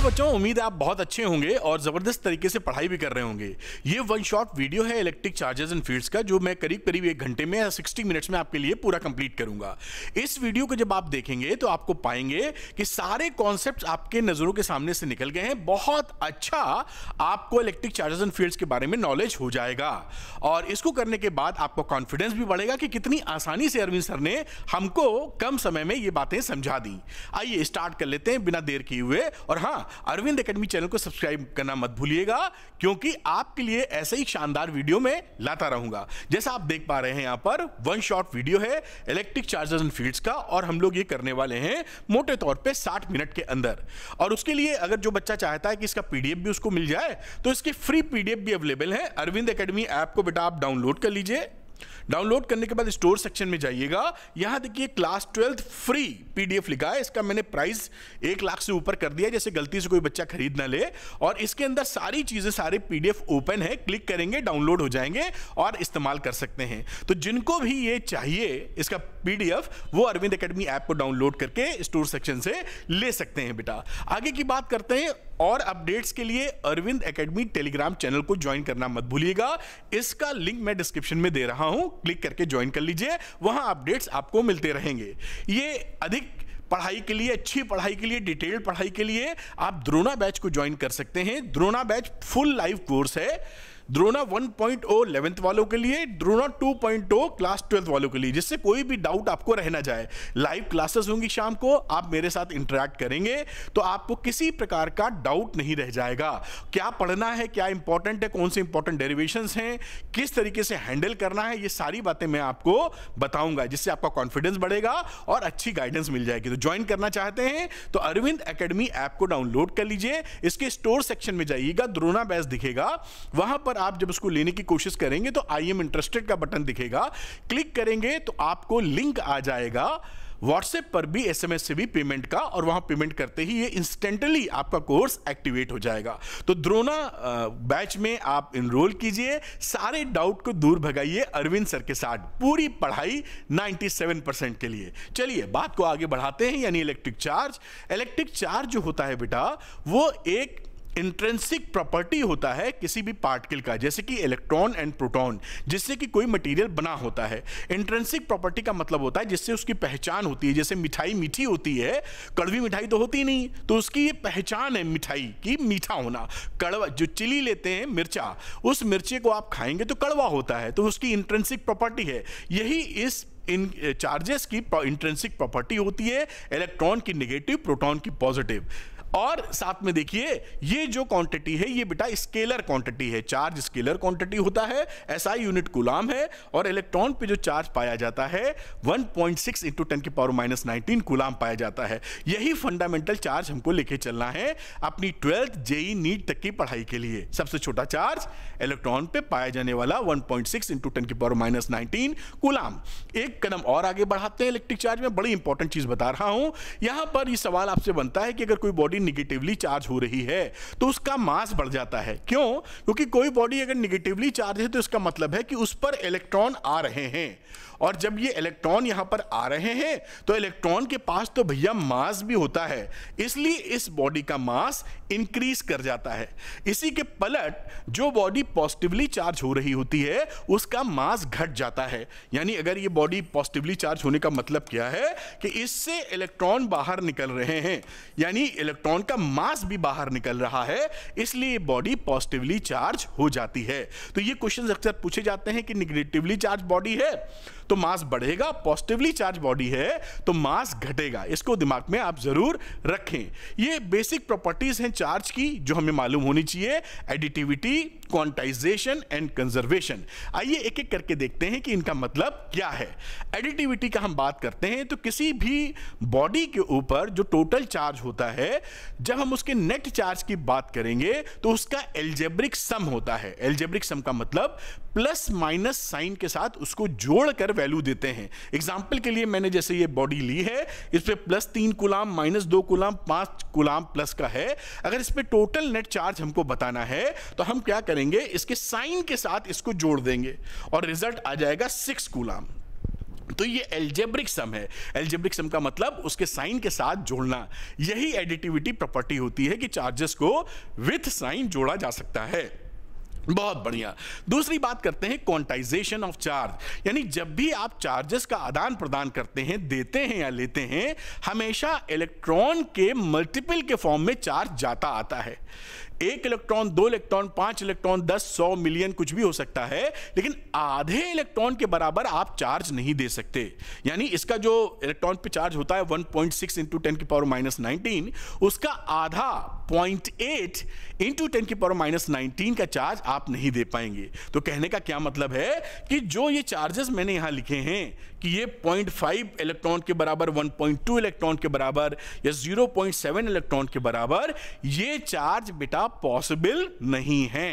hello अच्छा बच्चों उम्मीद है आप बहुत अच्छे होंगे और ज़बरदस्त तरीके से पढ़ाई भी कर रहे होंगे ये वन शॉट वीडियो है इलेक्ट्रिक चार्जेस एंड फील्ड्स का जो मैं करीब करीब एक घंटे में या सिक्सटी मिनट्स में आपके लिए पूरा कंप्लीट करूंगा इस वीडियो को जब आप देखेंगे तो आपको पाएंगे कि सारे कॉन्सेप्ट आपके नज़रों के सामने से निकल गए हैं बहुत अच्छा आपको इलेक्ट्रिक चार्जेस एंड फील्ड्स के बारे में नॉलेज हो जाएगा और इसको करने के बाद आपको कॉन्फिडेंस भी बढ़ेगा कि कितनी आसानी से अरविंद सर ने हमको कम समय में ये बातें समझा दी आइए स्टार्ट कर लेते हैं बिना देर किए हुए और हाँ अरविंद एकेडमी चैनल को सब्सक्राइब करना मत भूलिएगा क्योंकि आपके लिए ऐसे ही शानदार वीडियो में लाता रहूंगा जैसा आप देख पा रहे हैं यहां पर वन शॉट वीडियो है इलेक्ट्रिक चार्जर्स एंड फील्ड्स का और हम लोग ये करने वाले हैं मोटे तौर पर साठ मिनट के अंदर और उसके लिए अगर जो बच्चा चाहता है कि इसका पीडीएफ भी उसको मिल जाए तो इसकी फ्री पीडीएफ भी अवेलेबल है अरविंद अकेडमी ऐप को बेटा आप डाउनलोड कर लीजिए डाउनलोड करने के बाद स्टोर सेक्शन में जाइएगा यहाँ देखिए क्लास ट्वेल्थ फ्री पीडीएफ लिखा है इसका मैंने प्राइस एक लाख से ऊपर कर दिया जैसे गलती से कोई बच्चा खरीद ना ले और इसके अंदर सारी चीज़ें सारे पीडीएफ ओपन है क्लिक करेंगे डाउनलोड हो जाएंगे और इस्तेमाल कर सकते हैं तो जिनको भी ये चाहिए इसका पीडीएफ वो अरविंद अकेडमी ऐप को डाउनलोड करके स्टोर सेक्शन से ले सकते हैं बेटा आगे की बात करते हैं और अपडेट्स के लिए अरविंद एकेडमी टेलीग्राम चैनल को ज्वाइन करना मत भूलिएगा इसका लिंक मैं डिस्क्रिप्शन में दे रहा हूं क्लिक करके ज्वाइन कर लीजिए वहां अपडेट्स आपको मिलते रहेंगे ये अधिक पढ़ाई के लिए अच्छी पढ़ाई के लिए डिटेल्ड पढ़ाई के लिए आप द्रोणा बैच को ज्वाइन कर सकते हैं Drona batch full live course है द्रोना 1.0 इलेवेंथ वालों के लिए द्रोना 2.0 क्लास ट्वेल्थ वालों के लिए जिससे कोई भी डाउट आपको रहना जाए लाइव क्लासेस होंगी शाम को आप मेरे साथ इंटरेक्ट करेंगे तो आपको किसी प्रकार का डाउट नहीं रह जाएगा क्या पढ़ना है क्या इंपॉर्टेंट है कौन से इंपॉर्टेंट डेरिवेशन हैं किस तरीके से हैंडल करना है ये सारी बातें मैं आपको बताऊंगा जिससे आपका कॉन्फिडेंस बढ़ेगा और अच्छी गाइडेंस मिल जाएगी तो ज्वाइन करना चाहते हैं तो अरविंद अकेडमी ऐप को डाउनलोड कर लीजिए इसके स्टोर सेक्शन में जाइएगा द्रोना बैस दिखेगा वहां पर आप जब उसको लेने की कोशिश करेंगे तो आई एम इंटरेस्टेड का बटन दिखेगा क्लिक करेंगे तो आपको लिंक आ जाएगा व्हाट्सएप पर भी एसएमएस से भी पेमेंट का और वहां पेमेंट करते ही ये इंस्टेंटली आपका कोर्स एक्टिवेट हो जाएगा तो द्रोना बैच में आप इनरोल कीजिए सारे डाउट को दूर भगाइए अरविंद सर के साथ पूरी पढ़ाई 97 परसेंट के लिए चलिए बात को आगे बढ़ाते हैं यानी इलेक्ट्रिक चार्ज इलेक्ट्रिक चार्ज जो होता है बेटा वो एक इंट्रेंसिक प्रॉपर्टी होता है किसी भी पार्टिकल का जैसे कि इलेक्ट्रॉन एंड प्रोटॉन जिससे कि कोई मटेरियल बना होता है इंट्रेंसिक प्रॉपर्टी का मतलब होता है जिससे उसकी पहचान होती है जैसे मिठाई मीठी होती है कड़वी मिठाई तो होती नहीं तो उसकी ये पहचान है मिठाई की मीठा होना कड़वा जो चिली लेते हैं मिर्चा उस मिर्चे को आप खाएंगे तो कड़वा होता है तो उसकी इंट्रेंसिक प्रॉपर्टी है यही इस इन चार्जेस की इंट्रेंसिक प्रॉपर्टी होती है इलेक्ट्रॉन की नेगेटिव प्रोटॉन की पॉजिटिव और साथ में देखिए ये जो क्वांटिटी है ये बेटा स्केलर क्वांटिटी है चार्ज स्केलर क्वांटिटी होता है ऐसा यूनिट कुलाम है और इलेक्ट्रॉन पे जो चार्ज पाया जाता है 1.6 सिक्स इंटू टेन की पावर माइनस नाइनटीन कुलाम पाया जाता है यही फंडामेंटल चार्ज हमको लेके चलना है अपनी ट्वेल्थ जेई नीट तक की पढ़ाई के लिए सबसे छोटा चार्ज इलेक्ट्रॉन पे पाया जाने वाला one point six into ten की पावर माइनस नाइनटीन गुलाम एक कदम और आगे बढ़ाते हैं इलेक्ट्रिक चार्ज में बड़ी इंपॉर्टेंट चीज बता रहा हूं यहां पर सवाल आपसे बनता है कि अगर कोई बॉडी बॉडी निगेटिवली चार्ज हो रही है तो उसका मास बढ़ जाता है क्यों क्योंकि कोई बॉडी अगर निगेटिवली चार्ज है तो इसका मतलब है कि उस पर इलेक्ट्रॉन आ रहे हैं और जब ये इलेक्ट्रॉन यहाँ पर आ रहे हैं तो इलेक्ट्रॉन के पास तो भैया मास भी होता है इसलिए इस बॉडी का मास इंक्रीज कर जाता है इसी के पलट जो बॉडी पॉजिटिवली चार्ज हो रही होती है उसका मास घट जाता है यानी अगर ये बॉडी पॉजिटिवली चार्ज होने का मतलब क्या है कि इससे इलेक्ट्रॉन बाहर निकल रहे हैं यानी इलेक्ट्रॉन इलेक्ट्रॉन का मास भी बाहर निकल रहा है इसलिए बॉडी पॉजिटिवली चार्ज हो जाती है तो ये क्वेश्चन अक्सर पूछे जाते हैं कि निगेटिवली चार्ज बॉडी है तो मास बढ़ेगा पॉजिटिवली चार्ज बॉडी है तो मास घटेगा इसको दिमाग में आप जरूर रखें ये बेसिक प्रॉपर्टीज हैं चार्ज की जो हमें मालूम होनी चाहिए एडिटिविटी क्वांटाइजेशन एंड कंजर्वेशन आइए एक एक करके देखते हैं कि इनका मतलब क्या है एडिटिविटी का हम बात करते हैं तो किसी भी बॉडी के ऊपर जो टोटल चार्ज होता है जब हम उसके नेट चार्ज की बात करेंगे तो उसका एल्जेब्रिक सम होता है एल्जेब्रिक सम का मतलब प्लस माइनस साइन के साथ उसको जोड़कर वैल्यू देते हैं एग्जाम्पल के लिए मैंने जैसे ये बॉडी ली है इस पर प्लस तीन गुलाम माइनस दो गुलाम पाँच गुलाम प्लस का है अगर इस पर टोटल नेट चार्ज हमको बताना है तो हम क्या करेंगे इसके साइन के साथ इसको जोड़ देंगे और रिजल्ट आ जाएगा सिक्स गुलाम तो ये एल्जेब्रिक सम है एल्जेब्रिक सम का मतलब उसके साइन के साथ जोड़ना यही एडिटिविटी प्रॉपर्टी होती है कि चार्जेस को विथ साइन जोड़ा जा सकता है बहुत बढ़िया दूसरी बात करते हैं क्वांटाइजेशन ऑफ चार्ज यानी जब भी आप चार्जेस का आदान प्रदान करते हैं देते हैं या लेते हैं हमेशा इलेक्ट्रॉन के मल्टीपल के फॉर्म में चार्ज जाता आता है एक इलेक्ट्रॉन दो इलेक्ट्रॉन पांच इलेक्ट्रॉन दस सौ मिलियन कुछ भी हो सकता है लेकिन आधे इलेक्ट्रॉन के बराबर आप चार्ज नहीं दे सकते यानी इसका जो इलेक्ट्रॉन पे चार्ज होता है 1.6 पॉइंट सिक्स इंटू टेन की पावर माइनस नाइनटीन उसका आधा पॉइंट एट इंटू टेन की पावर माइनस नाइनटीन का चार्ज आप नहीं दे पाएंगे तो कहने का क्या मतलब है कि जो ये चार्जेस मैंने यहाँ लिखे हैं कि ये पॉइंट फाइव इलेक्ट्रॉन के बराबर वन पॉइंट टू इलेक्ट्रॉन के बराबर या जीरो पॉइंट सेवन इलेक्ट्रॉन के बराबर ये चार्ज बेटा पॉसिबल नहीं है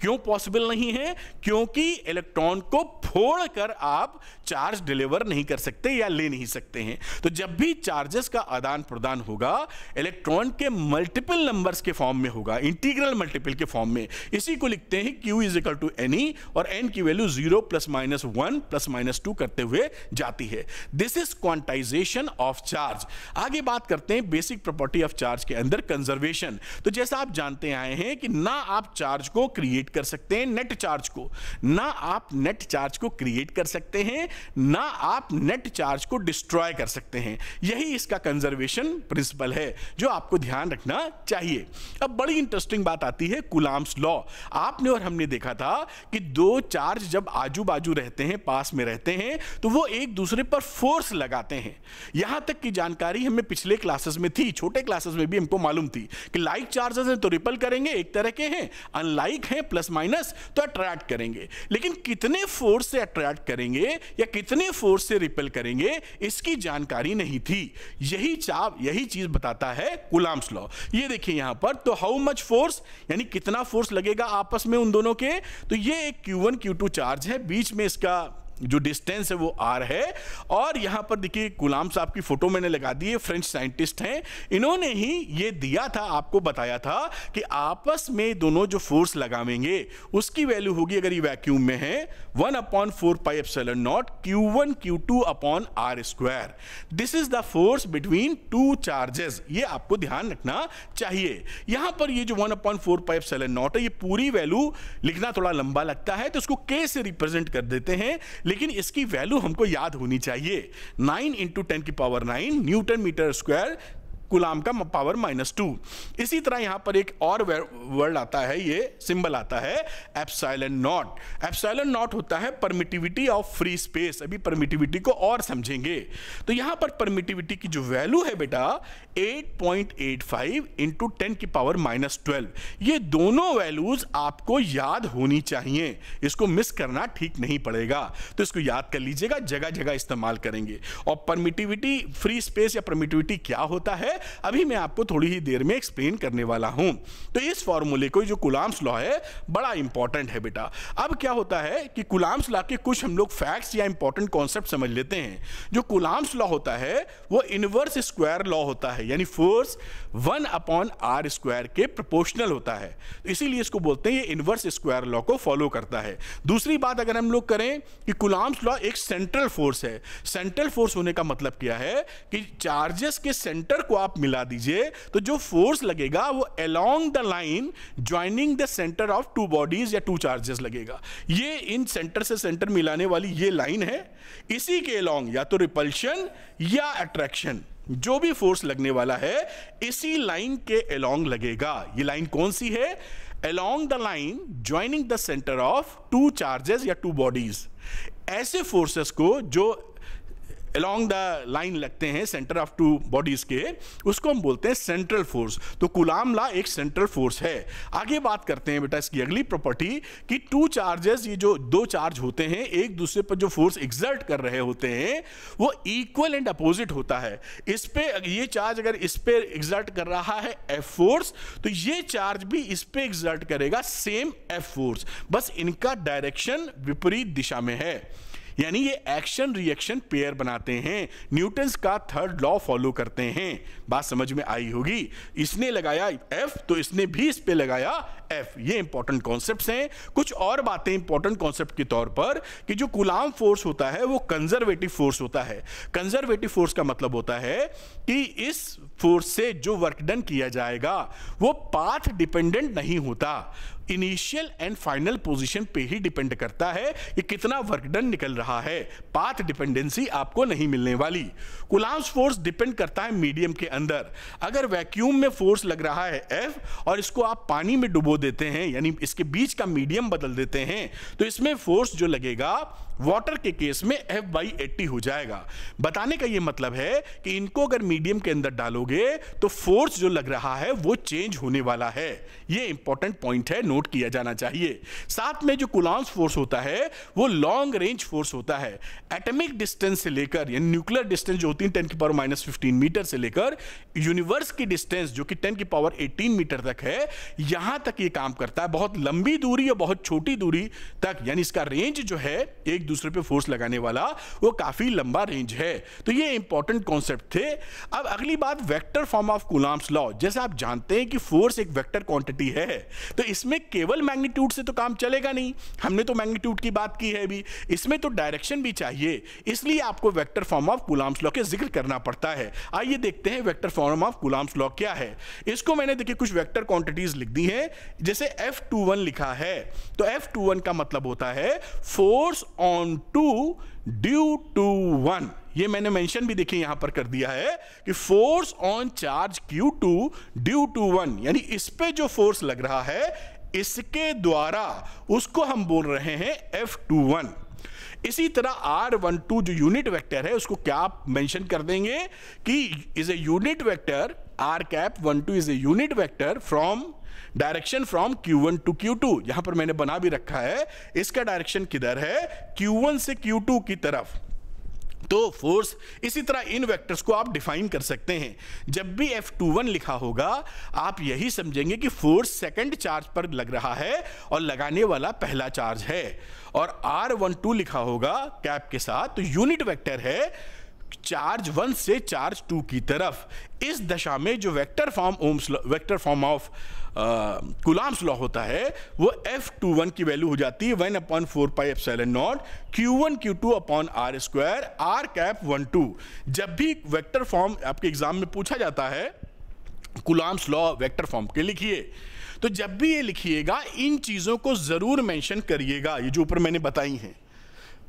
क्यों पॉसिबल नहीं है क्योंकि इलेक्ट्रॉन को फोड़कर आप चार्ज डिलीवर नहीं कर सकते या ले नहीं सकते हैं तो जब भी चार्जेस का आदान प्रदान होगा इलेक्ट्रॉन के मल्टीपल नंबर्स के फॉर्म में होगा इंटीग्रल मल्टीपल के फॉर्म में इसी को लिखते हैं Q is equal to N E और एन की value zero plus minus one plus minus two करते हुए जाती है this is quantization of charge आगे बात करते हैं बेसिक प्रॉपर्टी ऑफ चार्ज के अंदर कंजर्वेशन तो जैसा आप जानते आए हैं कि ना आप चार्ज को क्रिएट क्रिएट कर सकते हैं नेट चार्ज को ना आप नेट चार्ज को क्रिएट कर सकते हैं ना आप नेट चार्ज को डिस्ट्रॉय कर सकते हैं यही इसका कंजर्वेशन प्रिंसिपल है जो आपको ध्यान रखना चाहिए अब बड़ी इंटरेस्टिंग बात आती है कुलाम्स लॉ आपने और हमने देखा था कि दो चार्ज जब आजू बाजू रहते हैं पास में रहते हैं तो वो एक दूसरे पर फोर्स लगाते हैं यहां तक की जानकारी हमें पिछले क्लासेस में थी छोटे क्लासेस में भी हमको मालूम थी कि लाइक चार्जेस हैं तो रिपल करेंगे एक तरह के हैं अनलाइक हैं प्लस प्लस माइनस तो अट्रैक्ट करेंगे लेकिन कितने फोर्स से अट्रैक्ट करेंगे या कितने फोर्स से रिपेल करेंगे इसकी जानकारी नहीं थी यही चाप यही चीज बताता है गुलाम लॉ ये देखिए यहां पर तो हाउ मच फोर्स यानी कितना फोर्स लगेगा आपस में उन दोनों के तो ये एक क्यू वन चार्ज है बीच में इसका जो डिस्टेंस है वो आर है और यहाँ पर देखिए गुलाम साहब की फ़ोटो मैंने लगा दी है फ्रेंच साइंटिस्ट हैं इन्होंने ही ये दिया था आपको बताया था कि आपस में दोनों जो फोर्स लगावेंगे उसकी वैल्यू होगी अगर ये वैक्यूम में है one upon four pi epsilon nought Q one Q two upon are square this is the force between two charges ये आपको ध्यान रखना चाहिए यहाँ पर ये जो one upon four pi epsilon nought है ये पूरी वैल्यू लिखना थोड़ा लंबा लगता है तो उसको के से रिप्रेजेंट कर देते हैं लेकिन इसकी वैल्यू हमको याद होनी चाहिए नाइन इंटू टेन की power nine newton metre square coulomb का पावर माइनस टू इसी तरह यहां पर एक और वर्ड आता है ये सिंबल आता है एप्साइलन नॉट एप्साइलन नॉट होता है परमिटिविटी ऑफ फ्री स्पेस अभी परमिटिविटी को और समझेंगे तो यहां पर परमिटिविटी की जो वैल्यू है बेटा 8.85 point eight five into ten की पावर माइनस ट्वेल्व ये दोनों वैल्यूज आपको याद होनी चाहिए इसको मिस करना ठीक नहीं पड़ेगा तो इसको याद कर लीजिएगा जगह जगह इस्तेमाल करेंगे और परमिटिविटी फ्री स्पेस या परमिटिविटी क्या होता है अभी मैं आपको थोड़ी ही देर में एक्सप्लेन करने वाला हूं तो इस फॉर्मूले को जो कुलाम्स लॉ है बड़ा इंपॉर्टेंट है बेटा अब क्या होता है कि कुलाम्स लॉ के कुछ हम लोग फैक्ट्स या इंपॉर्टेंट कॉन्सेप्ट समझ लेते हैं जो कुलाम्स लॉ होता है वो इनवर्स स्क्वायर लॉ होता है यानी force one upon are square के प्रोपोर्शनल होता है तो इसीलिए इसको बोलते हैं ये इनवर्स स्क्वायर लॉ को फॉलो करता है दूसरी बात अगर हम लोग करें कि कुलाम्स लॉ एक सेंट्रल फोर्स है सेंट्रल फोर्स होने का मतलब क्या है कि चार्जेस के सेंटर को आप आप मिला दीजिए तो जो फोर्स लगेगा वो along the line joining the centre of two bodies या टू चार्जेस लगेगा ये इन सेंटर से सेंटर मिलाने वाली ये लाइन है इसी के अलोंग या तो रिपल्शन या अट्रैक्शन जो भी फोर्स लगने वाला है इसी लाइन के अलोंग लगेगा ये लाइन कौन सी है along the line joining the centre of two charges या टू बॉडीज ऐसे फोर्सेस को जो अलोंग द लाइन लगते हैं सेंटर ऑफ टू बॉडीज के उसको हम बोलते हैं सेंट्रल फोर्स तो कुलाम ला एक सेंट्रल फोर्स है आगे बात करते हैं बेटा इसकी अगली प्रॉपर्टी कि टू चार्जेस ये जो दो चार्ज होते हैं एक दूसरे पर जो फोर्स एग्जर्ट कर रहे होते हैं वो इक्वल एंड अपोजिट होता है इस पर ये चार्ज अगर इस पर एग्जर्ट कर रहा है एफ फोर्स तो ये चार्ज भी इस पर एग्जर्ट करेगा सेम एफ फोर्स बस इनका डायरेक्शन विपरीत दिशा में है यानी ये एक्शन रिएक्शन पेयर बनाते हैं न्यूटन्स का थर्ड लॉ फॉलो करते हैं बात समझ में आई होगी इसने लगाया एफ तो इसने भी इस पे लगाया एफ ये इंपॉर्टेंट कॉन्सेप्ट हैं कुछ और बातें इंपॉर्टेंट कॉन्सेप्ट के तौर पर कि जो गुलाम फोर्स होता है वो कंजर्वेटिव फोर्स होता है कंजर्वेटिव फोर्स का मतलब होता है कि इस फोर्स से जो वर्कडन किया जाएगा वो पाथ डिपेंडेंट नहीं होता इनिशियल एंड फाइनल पोजीशन पे ही डिपेंड करता है कि कितना वर्क डन निकल रहा है पाथ डिपेंडेंसी आपको नहीं मिलने वाली कुलाम्स फोर्स डिपेंड करता है मीडियम के अंदर अगर वैक्यूम में फोर्स लग रहा है एफ और इसको आप पानी में डुबो देते हैं यानी इसके बीच का मीडियम बदल देते हैं तो इसमें फोर्स जो लगेगा वाटर के केस में एफ बाई एट्टी हो जाएगा बताने का ये मतलब है कि इनको अगर मीडियम के अंदर डालोगे तो फोर्स जो लग रहा है वो चेंज होने वाला है ये इंपॉर्टेंट पॉइंट है नोट किया जाना चाहिए साथ में जो कुलांस फोर्स होता है वो लॉन्ग रेंज फोर्स होता है एटमिक डिस्टेंस से लेकर यानी न्यूक्लियर डिस्टेंस जो होती है टेन की पावर माइनस फिफ्टीन मीटर से लेकर यूनिवर्स की डिस्टेंस जो कि टेन की पावर एटीन मीटर तक है यहां तक ये काम करता है बहुत लंबी दूरी या बहुत छोटी दूरी तक यानी इसका रेंज जो है एक दूसरे पे फोर्स लगाने वाला वो काफ़ी लंबा रेंज है तो ये इंपॉर्टेंट कॉन्सेप्ट थे अब अगली बात vector form of Coulomb's law जैसे आप जानते हैं कि फोर्स एक वेक्टर क्वांटिटी है तो इसमें केवल मैग्नीट्यूड से तो काम चलेगा नहीं हमने तो मैग्नीट्यूड की बात की है भी इसमें तो डायरेक्शन भी चाहिए इसलिए आपको vector form of Coulomb's law के जिक्र करना पड़ता है आइए देखते हैं vector form of Coulomb's law क्या है इसको मैंने देखिए कुछ वेक्टर क्वांटिटीज लिख दी हैं जैसे एफ लिखा है तो एफ का मतलब होता है force on upon two due to one ये मैंने मेंशन भी देखिए यहां पर कर दिया है कि force on charge Q two due to one यानी इस पे जो फोर्स लग रहा है इसके द्वारा उसको हम बोल रहे हैं एफ टू वन इसी तरह आर वन टू जो यूनिट वेक्टर है उसको क्या आप मेंशन कर देंगे कि is a unit vector R cap one two is a unit vector from direction from Q1 to Q two यहां पर मैंने बना भी रखा है इसका डायरेक्शन किधर है Q1 से Q2 की तरफ तो फोर्स इसी तरह इन वेक्टर्स को आप डिफाइन कर सकते हैं जब भी F21 लिखा होगा आप यही समझेंगे कि फोर्स सेकंड चार्ज पर लग रहा है और लगाने वाला पहला चार्ज है और R12 लिखा होगा कैप के साथ तो यूनिट वेक्टर है चार्ज वन से चार्ज टू की तरफ इस दशा में जो वेक्टर फॉर्म ओम्स vector form of Coulomb's law होता है वो एफ टू वन की वैल्यू हो जाती है one upon four pi epsilon not Q one Q two upon are square R cap one two जब भी वेक्टर फॉर्म आपके एग्जाम में पूछा जाता है कुलाम्स लॉ वेक्टर फॉर्म के लिखिए तो जब भी ये लिखिएगा इन चीज़ों को ज़रूर मेंशन करिएगा ये जो ऊपर मैंने बताई हैं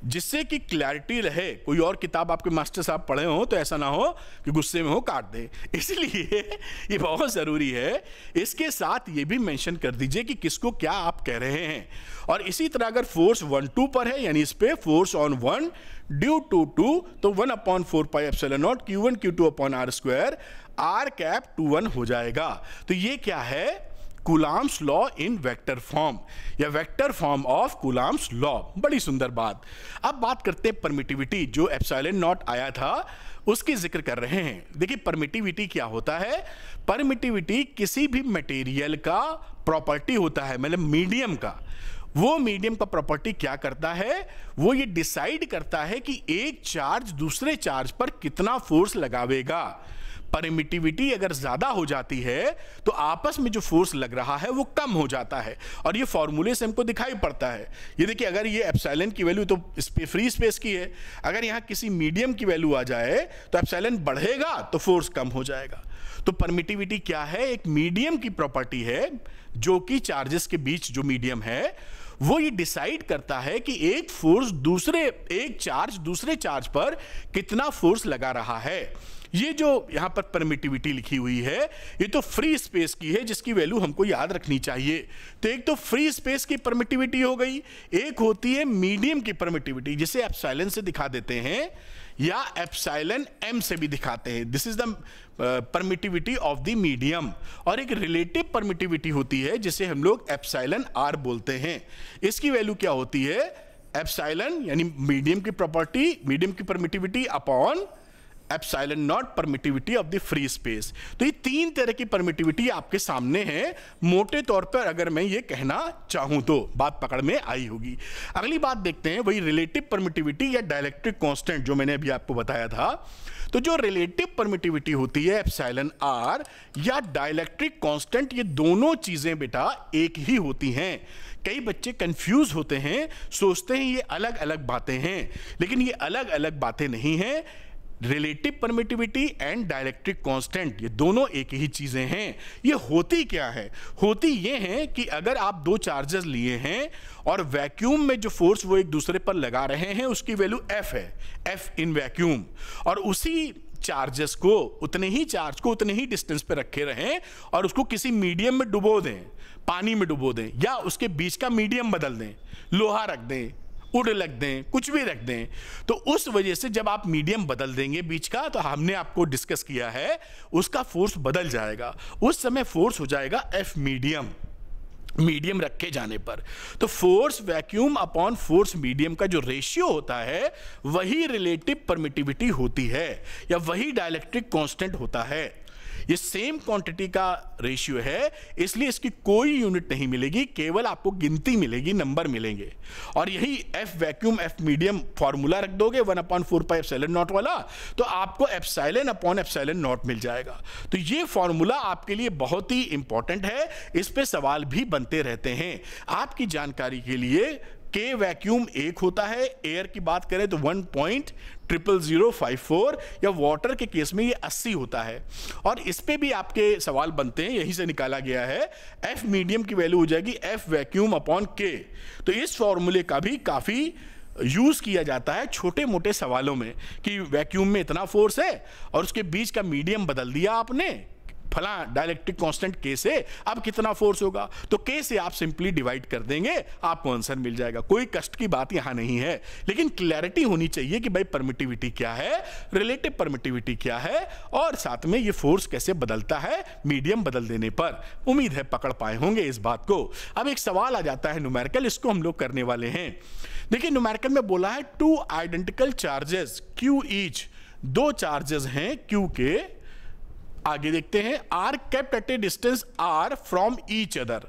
जिससे कि क्लैरिटी रहे कोई और किताब आपके मास्टर साहब पढ़े हो तो ऐसा ना हो कि गुस्से में हो काट दे इसलिए ये बहुत ज़रूरी है इसके साथ ये भी मेंशन कर दीजिए कि किसको क्या आप कह रहे हैं और इसी तरह अगर फोर्स वन टू पर है यानी इस पर force on one due to two तो one upon four pi epsilon nought Q one Q two upon are square R cap two one हो जाएगा तो ये क्या है Coulomb's law in vector form या vector form of Coulomb's law बड़ी सुंदर बात अब बात करते हैं परमिटिविटी जो एप्साइलन नॉट आया था उसकी जिक्र कर रहे हैं देखिए परमिटिविटी क्या होता है परमिटिविटी किसी भी मटेरियल का प्रॉपर्टी होता है मतलब मीडियम का वो मीडियम का प्रॉपर्टी क्या करता है वो ये डिसाइड करता है कि एक चार्ज दूसरे चार्ज पर कितना फोर्स लगावेगा परमिटिविटी अगर ज़्यादा हो जाती है तो आपस में जो फोर्स लग रहा है वो कम हो जाता है और ये फॉर्मूले से हमको दिखाई पड़ता है ये देखिए अगर ये एप्सैलन की वैल्यू तो फ्री स्पेस की है अगर यहाँ किसी मीडियम की वैल्यू आ जाए तो एप्सैलन बढ़ेगा तो फोर्स कम हो जाएगा तो परमिटिविटी क्या है एक मीडियम की प्रॉपर्टी है जो कि चार्जेस के बीच जो मीडियम है वो ये डिसाइड करता है कि एक फोर्स दूसरे एक चार्ज दूसरे चार्ज पर कितना फोर्स लगा रहा है ये जो यहाँ पर परमिटिविटी लिखी हुई है ये तो फ्री स्पेस की है जिसकी वैल्यू हमको याद रखनी चाहिए तो एक तो फ्री स्पेस की परमिटिविटी हो गई एक होती है मीडियम की परमिटिविटी जिसे एप्साइलन से दिखा देते हैं या एप्साइलन एम से भी दिखाते हैं this is the permittivity of the medium और एक रिलेटिव परमिटिविटी होती है जिसे हम लोग एप्साइलन आर बोलते हैं इसकी वैल्यू क्या होती है एप्साइलन यानी मीडियम की प्रॉपर्टी मीडियम की permittivity upon epsilon nought permittivity of the free space तो ये तीन तरह की परमिटिविटी आपके सामने है मोटे तौर पर अगर मैं ये कहना चाहूँ तो बात पकड़ में आई होगी अगली बात देखते हैं वही रिलेटिव परमिटिविटी या डायलेक्ट्रिक कॉन्स्टेंट जो मैंने अभी आपको बताया था तो जो रिलेटिव परमिटिविटी होती है एप्साइलन आर या डायलैक्ट्रिक कॉन्स्टेंट ये दोनों चीज़ें बेटा एक ही होती हैं कई बच्चे कंफ्यूज होते हैं सोचते हैं ये अलग अलग बातें हैं लेकिन ये अलग अलग बातें नहीं हैं relative permittivity and dielectric constant ये दोनों एक ही चीज़ें हैं ये होती क्या है होती ये है कि अगर आप दो चार्जेस लिए हैं और वैक्यूम में जो फोर्स वो एक दूसरे पर लगा रहे हैं उसकी वैल्यू एफ है एफ इन वैक्यूम और उसी चार्जेस को उतने ही चार्ज को उतने ही डिस्टेंस पर रखे रहें और उसको किसी मीडियम में डुबो दें पानी में डुबो दें या उसके बीच का मीडियम बदल दें लोहा रख दें उड़ रख दें कुछ भी रख दें तो उस वजह से जब आप मीडियम बदल देंगे बीच का तो हमने आपको डिस्कस किया है उसका फोर्स बदल जाएगा उस समय फोर्स हो जाएगा एफ मीडियम मीडियम रखे जाने पर तो force vacuum upon force medium का जो रेशियो होता है वही रिलेटिव परमिटिविटी होती है या वही डायलैक्ट्रिक कांस्टेंट होता है ये सेम क्वांटिटी का रेशियो है इसलिए इसकी कोई यूनिट नहीं मिलेगी केवल आपको गिनती मिलेगी नंबर मिलेंगे और यही F vacuum F medium formula रख दोगे one upon four pi epsilon nought वाला तो आपको एफसाइलन अपॉन एफसाइलन नॉट मिल जाएगा तो ये फॉर्मूला आपके लिए बहुत ही इंपॉर्टेंट है इस पर सवाल भी बनते रहते हैं आपकी जानकारी के लिए के वैक्यूम एक होता है एयर की बात करें तो 1.2 ट्रिपल ज़ीरो फाइव फोर या वाटर के केस में ये अस्सी होता है और इस पर भी आपके सवाल बनते हैं यहीं से निकाला गया है एफ मीडियम की वैल्यू हो जाएगी एफ वैक्यूम अपॉन के तो इस फॉर्मूले का भी काफ़ी यूज़ किया जाता है छोटे मोटे सवालों में कि वैक्यूम में इतना फोर्स है और उसके बीच का मीडियम बदल दिया आपने फला डायलेक्ट्रिक कॉन्स्टेंट के से अब कितना फोर्स होगा तो के से आप सिंपली डिवाइड कर देंगे आपको आंसर मिल जाएगा कोई कष्ट की बात यहां नहीं है लेकिन क्लैरिटी होनी चाहिए कि भाई परमिटिविटी क्या है रिलेटिव परमिटिविटी क्या है और साथ में ये फोर्स कैसे बदलता है मीडियम बदल देने पर उम्मीद है पकड़ पाए होंगे इस बात को अब एक सवाल आ जाता है न्यूमेरिकल इसको हम लोग करने वाले हैं देखिए न्यूमेरिकल में बोला है two identical charges Q each दो चार्जेस हैं क्यू के आगे देखते हैं are kept at a distance R from each other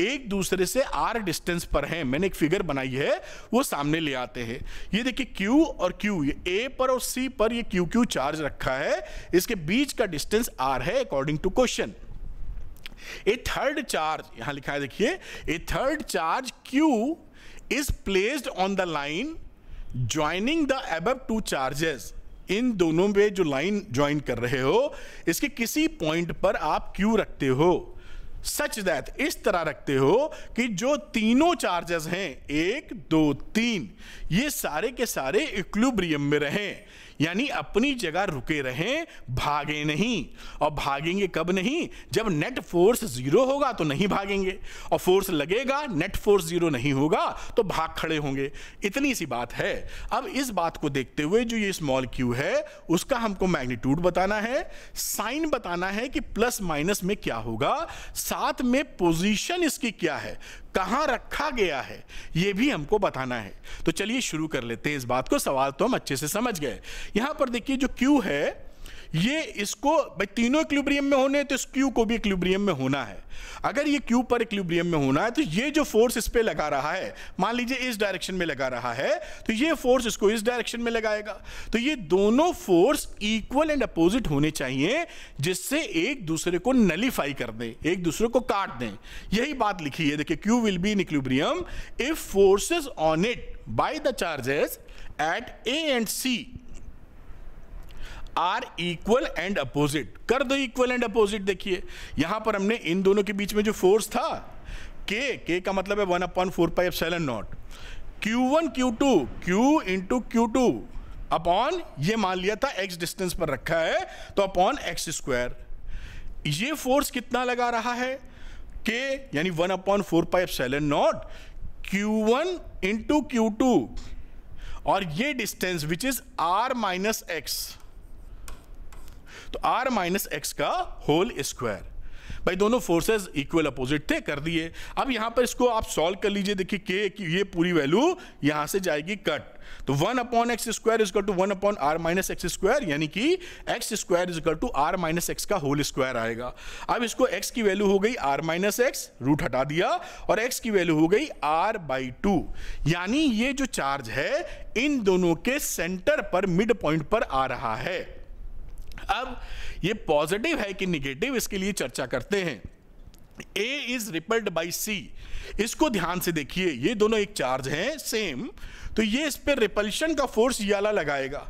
एक दूसरे से आर डिस्टेंस पर हैं मैंने एक फिगर बनाई है वो सामने ले आते हैं ये देखिए क्यू और क्यू ये ए पर और सी पर ये क्यू क्यू चार्ज रखा है इसके बीच का डिस्टेंस आर है according to question a third charge यहां लिखा है देखिए a third charge Q is placed on the line joining the AB two charges इन दोनों में जो लाइन ज्वाइन कर रहे हो इसके किसी पॉइंट पर आप क्यू रखते हो सच दैट इस तरह रखते हो कि जो तीनों चार्जेस हैं एक दो तीन ये सारे के सारे इक्लुब्रियम में रहें यानी अपनी जगह रुके रहें भागे नहीं और भागेंगे कब नहीं जब नेट फोर्स जीरो होगा तो नहीं भागेंगे और फोर्स लगेगा नेट फोर्स जीरो नहीं होगा तो भाग खड़े होंगे इतनी सी बात है अब इस बात को देखते हुए जो ये स्मॉल क्यू है उसका हमको मैग्नीट्यूड बताना है साइन बताना है कि प्लस माइनस में क्या होगा साथ में पोजिशन इसकी क्या है कहाँ रखा गया है ये भी हमको बताना है तो चलिए शुरू कर लेते हैं इस बात को सवाल तो हम अच्छे से समझ गए यहाँ पर देखिए जो क्यू है ये इसको भाई तीनों इक्लिब्रियम में होने तो इस क्यू को भी इक्लिब्रियम में होना है अगर ये क्यू पर इक्लिब्रियम में होना है तो ये जो फोर्स इस पर लगा रहा है मान लीजिए इस डायरेक्शन में लगा रहा है तो ये फोर्स इसको इस डायरेक्शन में लगाएगा तो ये दोनों फोर्स इक्वल एंड अपोजिट होने चाहिए जिससे एक दूसरे को नलीफाई कर दें एक दूसरे को काट दें यही बात लिखी है देखिए Q will be in equilibrium if forces on it by the charges at A and C are equal and opposite कर दो इक्वल एंड अपोजिट देखिए यहां पर हमने इन दोनों के बीच में जो फोर्स था के के का मतलब है वन अपॉन फोर पाई एफ not Q one Q two Q into Q two upon ये मान लिया था एक्स डिस्टेंस पर रखा है तो अपॉन एक्स स्क्वायर ये फोर्स कितना लगा रहा है के यानी one upon four pi epsilon nought Q one into Q two और ये distance which is R minus X तो आर माइनस एक्स का होल स्क्वायर भाई दोनों फोर्सेस इक्वल अपोजिट थे कर दिए अब यहां पर इसको आप सॉल्व कर लीजिए देखिए के की ये पूरी वैल्यू यहां से जाएगी कट तो one upon X square is equal to one upon R minus X square यानी कि X square is equal to R minus X का होल स्क्वायर आएगा अब इसको एक्स की वैल्यू हो गई आर माइनस एक्स रूट हटा दिया और एक्स की वैल्यू हो गई आर बाई टू यानी ये जो चार्ज है इन दोनों के सेंटर पर मिड पॉइंट पर आ रहा है अब ये पॉजिटिव है कि निगेटिव इसके लिए चर्चा करते हैं A is repelled by C इसको ध्यान से देखिए ये दोनों एक चार्ज हैं सेम तो ये इस पर रिपल्शन का फोर्स याला लगाएगा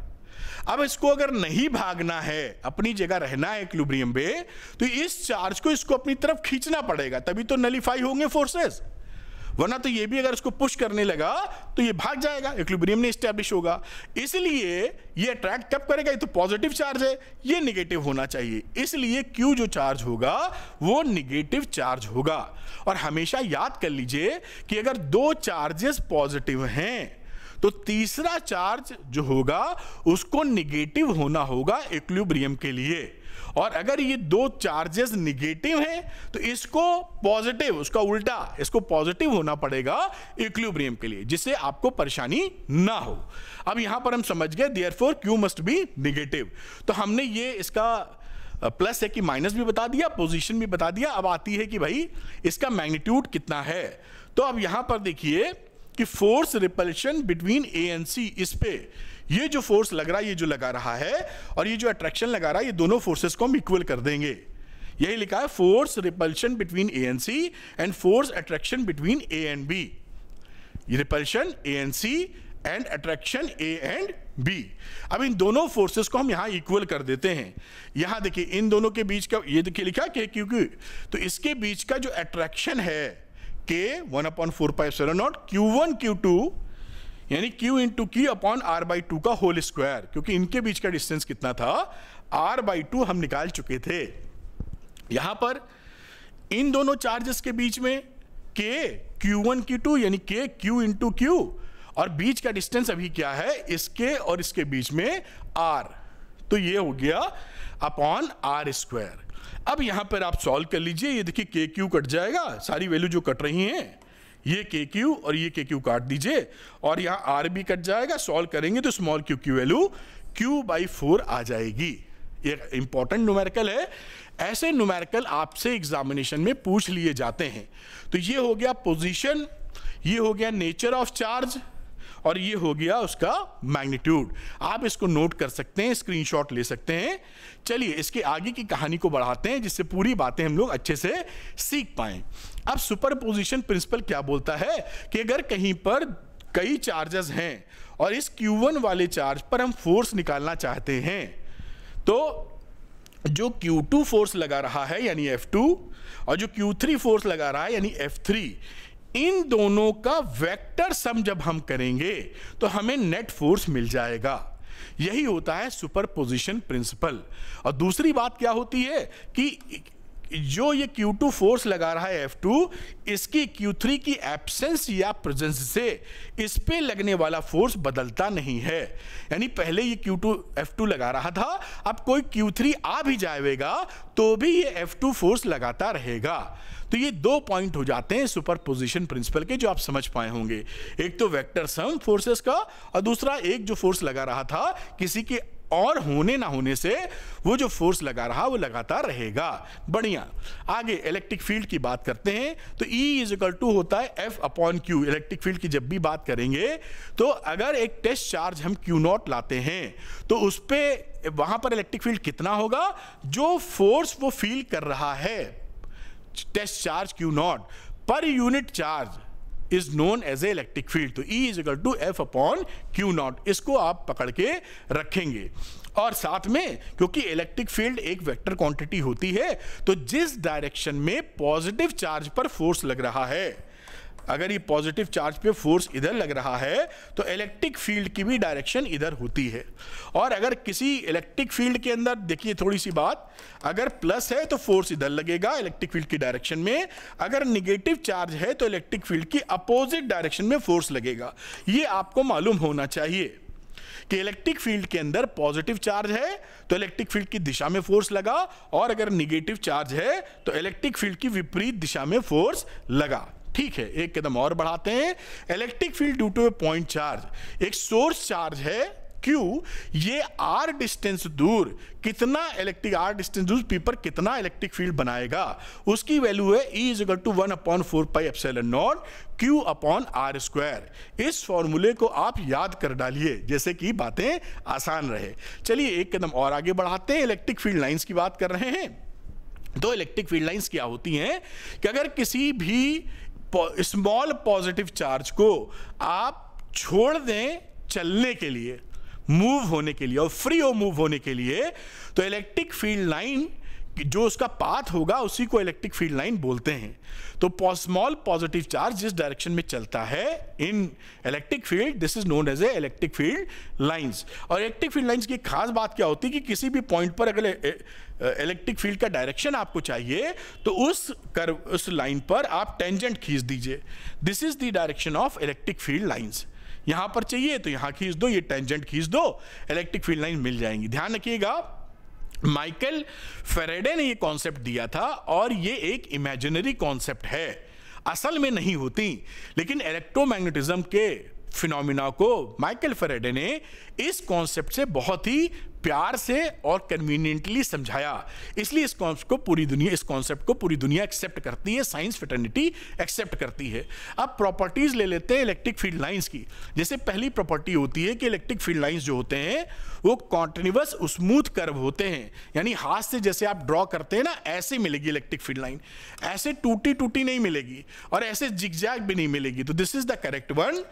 अब इसको अगर नहीं भागना है अपनी जगह रहना है क्लुब्रियम पे तो इस चार्ज को इसको अपनी तरफ खींचना पड़ेगा तभी तो नलीफाई होंगे फोर्सेस वरना तो ये भी अगर इसको पुश करने लगा तो ये भाग जाएगा इक्विब्रियम नहीं स्टैब्लिश होगा इसलिए ये अट्रैक्ट कब करेगा ये तो पॉजिटिव चार्ज है ये निगेटिव होना चाहिए इसलिए क्यू जो चार्ज होगा वो निगेटिव चार्ज होगा और हमेशा याद कर लीजिए कि अगर दो चार्जेस पॉजिटिव हैं तो तीसरा चार्ज जो होगा उसको निगेटिव होना होगा इक्विब्रियम के लिए और अगर ये दो चार्जेस निगेटिव हैं तो इसको पॉजिटिव उसका उल्टा इसको पॉजिटिव होना पड़ेगा इक्लिब्रियम के लिए जिससे आपको परेशानी ना हो अब यहां पर हम समझ गए therefore Q must be negative तो हमने ये इसका प्लस है कि माइनस भी बता दिया पोजिशन भी बता दिया अब आती है कि भाई इसका मैग्नीट्यूड कितना है तो अब यहां पर देखिए कि force repulsion between A and C इस पे ये जो फोर्स लग रहा है ये जो लगा रहा है और ये जो अट्रैक्शन लगा रहा है ये दोनों फोर्सेस को हम इक्वल कर देंगे यही लिखा है force repulsion between A and C and force attraction between A and B repulsion A and C and attraction A and B अब इन दोनों फोर्सेस को हम यहां इक्वल कर देते हैं यहां देखिए इन दोनों के बीच का ये देखिए लिखा कि क्योंकि तो इसके बीच का जो अट्रैक्शन है के one upon four pi epsilon not Q one Q two यानी Q into Q upon R by two का होल स्क्वायर क्योंकि इनके बीच का डिस्टेंस कितना था आर बाई टू हम निकाल चुके थे यहां पर इन दोनों चार्जेस के बीच में के क्यू वन की टू यानी के क्यू इंटू क्यू और बीच का डिस्टेंस अभी क्या है इसके और इसके बीच में आर तो ये हो गया अपॉन आर स्क्वायर अब यहां पर आप सॉल्व कर लीजिए ये देखिए के क्यू कट जाएगा सारी वैल्यू जो कट रही हैं ये के क्यू और ये के क्यू काट दीजिए और यहाँ आर भी कट जाएगा सॉल्व करेंगे तो small Q Q value Q by four आ जाएगी ये इंपॉर्टेंट नुमेरिकल है ऐसे नुमेरिकल आपसे एग्जामिनेशन में पूछ लिए जाते हैं तो ये हो गया पोजिशन ये हो गया नेचर ऑफ चार्ज और ये हो गया उसका मैग्नीट्यूड आप इसको नोट कर सकते हैं स्क्रीनशॉट ले सकते हैं चलिए इसके आगे की कहानी को बढ़ाते हैं जिससे पूरी बातें हम लोग अच्छे से सीख पाएं अब सुपर पोजिशन प्रिंसिपल क्या बोलता है कि अगर कहीं पर कई चार्जेस हैं और इस Q1 वाले चार्ज पर हम फोर्स निकालना चाहते हैं तो जो Q2 फोर्स लगा रहा है यानी F2 और जो Q3 फोर्स लगा रहा है यानी F3 इन दोनों का वेक्टर सम जब हम करेंगे तो हमें नेट फोर्स मिल जाएगा यही होता है सुपर पोजिशन प्रिंसिपल और दूसरी बात क्या होती है कि जो ये Q2 फोर्स लगा रहा है F2 इसकी Q3 की एब्सेंस या प्रेजेंस से इस पे लगने वाला फोर्स बदलता नहीं है यानी पहले ये Q2 F2 लगा रहा था अब कोई Q3 आ भी जाएगा तो भी ये F2 फोर्स लगाता रहेगा तो ये दो पॉइंट हो जाते हैं सुपर पोजिशन प्रिंसिपल के जो आप समझ पाए होंगे एक तो वेक्टर सम फोर्सेस का और दूसरा एक जो फोर्स लगा रहा था किसी के और होने ना होने से वो जो फोर्स लगा रहा वो लगातार रहेगा बढ़िया आगे इलेक्ट्रिक फील्ड की बात करते हैं तो E इज इक्वल टू होता है F upon Q electric field की जब भी बात करेंगे तो अगर एक टेस्ट चार्ज हम Q नॉट लाते हैं तो उस पर वहां पर इलेक्ट्रिक फील्ड कितना होगा जो फोर्स वो फील कर रहा है test charge Q nought per unit charge is known as a electric field तो E is equal to F upon Q nought इसको आप पकड़ के रखेंगे और साथ में क्योंकि इलेक्ट्रिक फील्ड एक वेक्टर क्वांटिटी होती है तो जिस डायरेक्शन में पॉजिटिव चार्ज पर फोर्स लग रहा है अगर ये पॉजिटिव चार्ज पे फोर्स इधर लग रहा है तो इलेक्ट्रिक फील्ड की भी डायरेक्शन इधर होती है और अगर किसी इलेक्ट्रिक फील्ड के अंदर देखिए थोड़ी सी बात अगर प्लस है तो फोर्स इधर लगेगा इलेक्ट्रिक फील्ड की डायरेक्शन में अगर निगेटिव चार्ज है तो इलेक्ट्रिक फील्ड की अपोजिट डायरेक्शन में फोर्स लगेगा ये आपको मालूम होना चाहिए कि इलेक्ट्रिक फील्ड के अंदर पॉजिटिव चार्ज है तो इलेक्ट्रिक फील्ड की दिशा में फोर्स लगा और अगर निगेटिव चार्ज है तो इलेक्ट्रिक फील्ड की विपरीत दिशा में फोर्स लगा ठीक है एक कदम और बढ़ाते हैं electric field due to a point charge एक सोर्स चार्ज है क्यू ये आर डिस्टेंस दूर कितना इलेक्ट्रिक आर डिस्टेंस दूर पी पर कितना इलेक्ट्रिक फील्ड बनाएगा उसकी वैल्यू है E is equal to one upon four pi epsilon nought Q upon are square इस फॉर्मूले को आप याद कर डालिए जैसे कि बातें आसान रहे चलिए एक कदम और आगे बढ़ाते हैं इलेक्ट्रिक फील्ड लाइन्स की बात कर रहे हैं तो इलेक्ट्रिक फील्ड लाइंस क्या होती हैं कि अगर किसी भी स्मॉल पॉजिटिव चार्ज को आप छोड़ दें चलने के लिए मूव होने के लिए और फ्री हो मूव होने के लिए तो इलेक्ट्रिक फील्ड लाइन जो उसका पाथ होगा उसी को इलेक्ट्रिक फील्ड लाइन बोलते हैं तो स्मॉल पॉजिटिव चार्ज जिस डायरेक्शन में चलता है in electric field this is known as a electric field lines और इलेक्ट्रिक फील्ड लाइंस की खास बात क्या होती है कि किसी भी पॉइंट पर अगर इलेक्ट्रिक फील्ड का डायरेक्शन आपको चाहिए तो उस कर उस लाइन पर आप टेंजेंट खींच दीजिए this is the direction of electric field lines यहां पर चाहिए तो यहां खींच दो ये टेंजेंट खींच दो इलेक्ट्रिक फील्ड लाइन मिल जाएंगी ध्यान रखिएगा आप माइकल फेरेडे ने ये कॉन्सेप्ट दिया था और ये एक इमेजिनरी कॉन्सेप्ट है असल में नहीं होती लेकिन इलेक्ट्रोमैग्नेटिज्म के फिनोमिना को माइकल फेरेडे ने इस कॉन्सेप्ट से बहुत ही प्यार से और कन्वीनियंटली समझाया इसलिए इस कॉन्सेप्ट को पूरी दुनिया इस कॉन्सेप्ट को पूरी दुनिया एक्सेप्ट करती है साइंस फिटर्निटी एक्सेप्ट करती है अब प्रॉपर्टीज ले लेते हैं इलेक्ट्रिक फील्ड लाइंस की जैसे पहली प्रॉपर्टी होती है कि इलेक्ट्रिक फील्ड लाइंस जो होते हैं वो कॉन्टिन्यूस स्मूथ कर्व होते हैं यानी हाथ से जैसे आप ड्रॉ करते हैं ना ऐसे मिलेगी इलेक्ट्रिक फील्ड लाइन ऐसे टूटी टूटी नहीं मिलेगी और ऐसे जिगजैग भी नहीं मिलेगी तो this is the correct word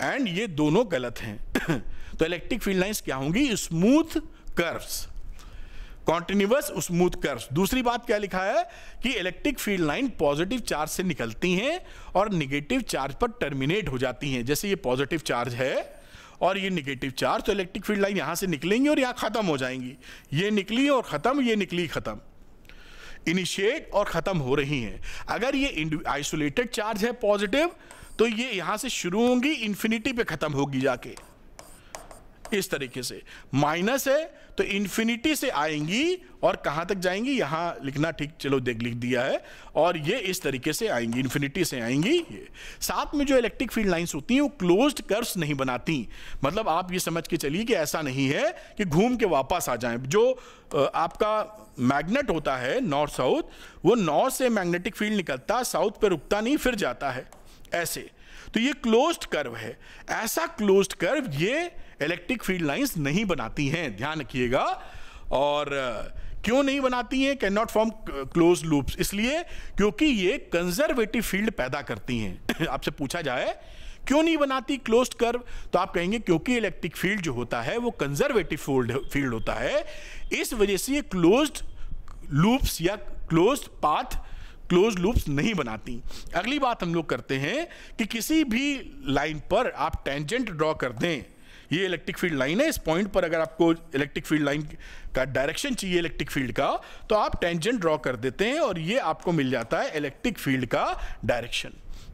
and ये दोनों गलत हैं तो इलेक्ट्रिक फील्ड लाइंस क्या होंगी smooth curves continuous smooth curves दूसरी बात क्या लिखा है कि electric field line positive charge से निकलती हैं और निगेटिव चार्ज पर टर्मिनेट हो जाती हैं जैसे ये पॉजिटिव चार्ज है और ये निगेटिव चार्ज तो इलेक्ट्रिक फील्ड लाइन यहाँ से निकलेंगी और यहाँ ख़त्म हो जाएंगी ये निकली और ख़त्म ये निकली ख़त्म इनिशिएट और ख़त्म हो रही हैं अगर ये आइसोलेटेड चार्ज है पॉजिटिव तो ये यहाँ से शुरू होंगी इंफिनिटी पे ख़त्म होगी जाके इस तरीके से माइनस है तो इन्फिनिटी से आएंगी और कहाँ तक जाएंगी यहाँ लिखना ठीक चलो देख लिख दिया है और ये इस तरीके से आएंगी इन्फिनिटी से आएंगी ये साथ में जो इलेक्ट्रिक फील्ड लाइंस होती हैं वो क्लोज्ड कर्व्स नहीं बनाती मतलब आप ये समझ के चलिए कि ऐसा नहीं है कि घूम के वापस आ जाएं जो आपका मैग्नेट होता है नॉर्थ साउथ वो नॉर्थ से मैग्नेटिक फील्ड निकलता साउथ पर रुकता नहीं फिर जाता है ऐसे तो ये क्लोज्ड कर्व है ऐसा क्लोज्ड कर्व ये इलेक्ट्रिक फील्ड लाइंस नहीं बनाती हैं ध्यान रखिएगा और क्यों नहीं बनाती हैं can not form close loops इसलिए क्योंकि ये कंजर्वेटिव फील्ड पैदा करती हैं आपसे पूछा जाए क्यों नहीं बनाती क्लोज कर्व तो आप कहेंगे क्योंकि इलेक्ट्रिक फील्ड जो होता है वो कंजर्वेटिव फील्ड फील्ड होता है इस वजह से ये क्लोज्ड लूप्स या क्लोज्ड पाथ क्लोज लूप्स नहीं बनाती अगली बात हम लोग करते हैं कि किसी भी लाइन पर आप टेंजेंट ड्रॉ कर दें ये इलेक्ट्रिक फील्ड लाइन है इस पॉइंट पर अगर आपको इलेक्ट्रिक फील्ड लाइन का डायरेक्शन चाहिए इलेक्ट्रिक फील्ड का तो आप टेंजेंट ड्रॉ कर देते हैं और ये आपको मिल जाता है इलेक्ट्रिक फील्ड का डायरेक्शन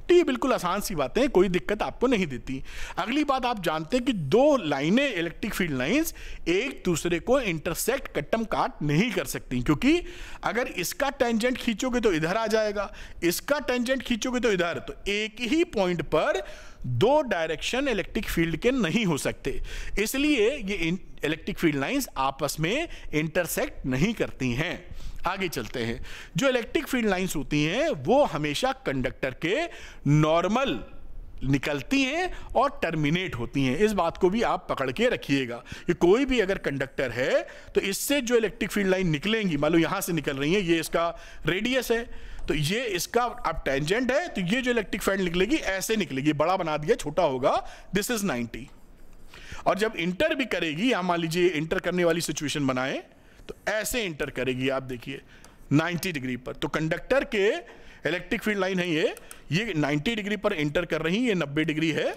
तो ये बिल्कुल आसान सी बातें कोई दिक्कत आपको नहीं देती अगली बात आप जानते हैं कि दो लाइनें इलेक्ट्रिक फील्ड लाइंस एक दूसरे को इंटरसेक्ट कट्टम काट नहीं कर सकती क्योंकि अगर इसका टेंजेंट खींचोगे तो इधर आ जाएगा इसका टेंजेंट खींचोगे तो इधर तो एक ही पॉइंट पर दो डायरेक्शन इलेक्ट्रिक फील्ड के नहीं हो सकते इसलिए ये इलेक्ट्रिक फील्ड लाइंस आपस में इंटरसेक्ट नहीं करती हैं आगे चलते हैं जो इलेक्ट्रिक फील्ड लाइंस होती हैं वो हमेशा कंडक्टर के नॉर्मल निकलती हैं और टर्मिनेट होती हैं इस बात को भी आप पकड़ के रखिएगा कि कोई भी अगर कंडक्टर है तो इससे जो इलेक्ट्रिक फील्ड लाइन निकलेंगी मान लो यहाँ से निकल रही है ये इसका रेडियस है तो ये इसका अब टेंजेंट है तो ये जो इलेक्ट्रिक फील्ड निकलेगी ऐसे निकलेगी बड़ा बना दिया छोटा होगा दिस इज नाइन्टी और जब इंटर भी करेगी या मान लीजिए इंटर करने वाली सिचुएशन बनाएं तो ऐसे इंटर करेगी आप देखिए 90 डिग्री पर तो कंडक्टर के इलेक्ट्रिक फील्ड लाइन है ये ये 90 डिग्री पर इंटर कर रही है ये 90 डिग्री है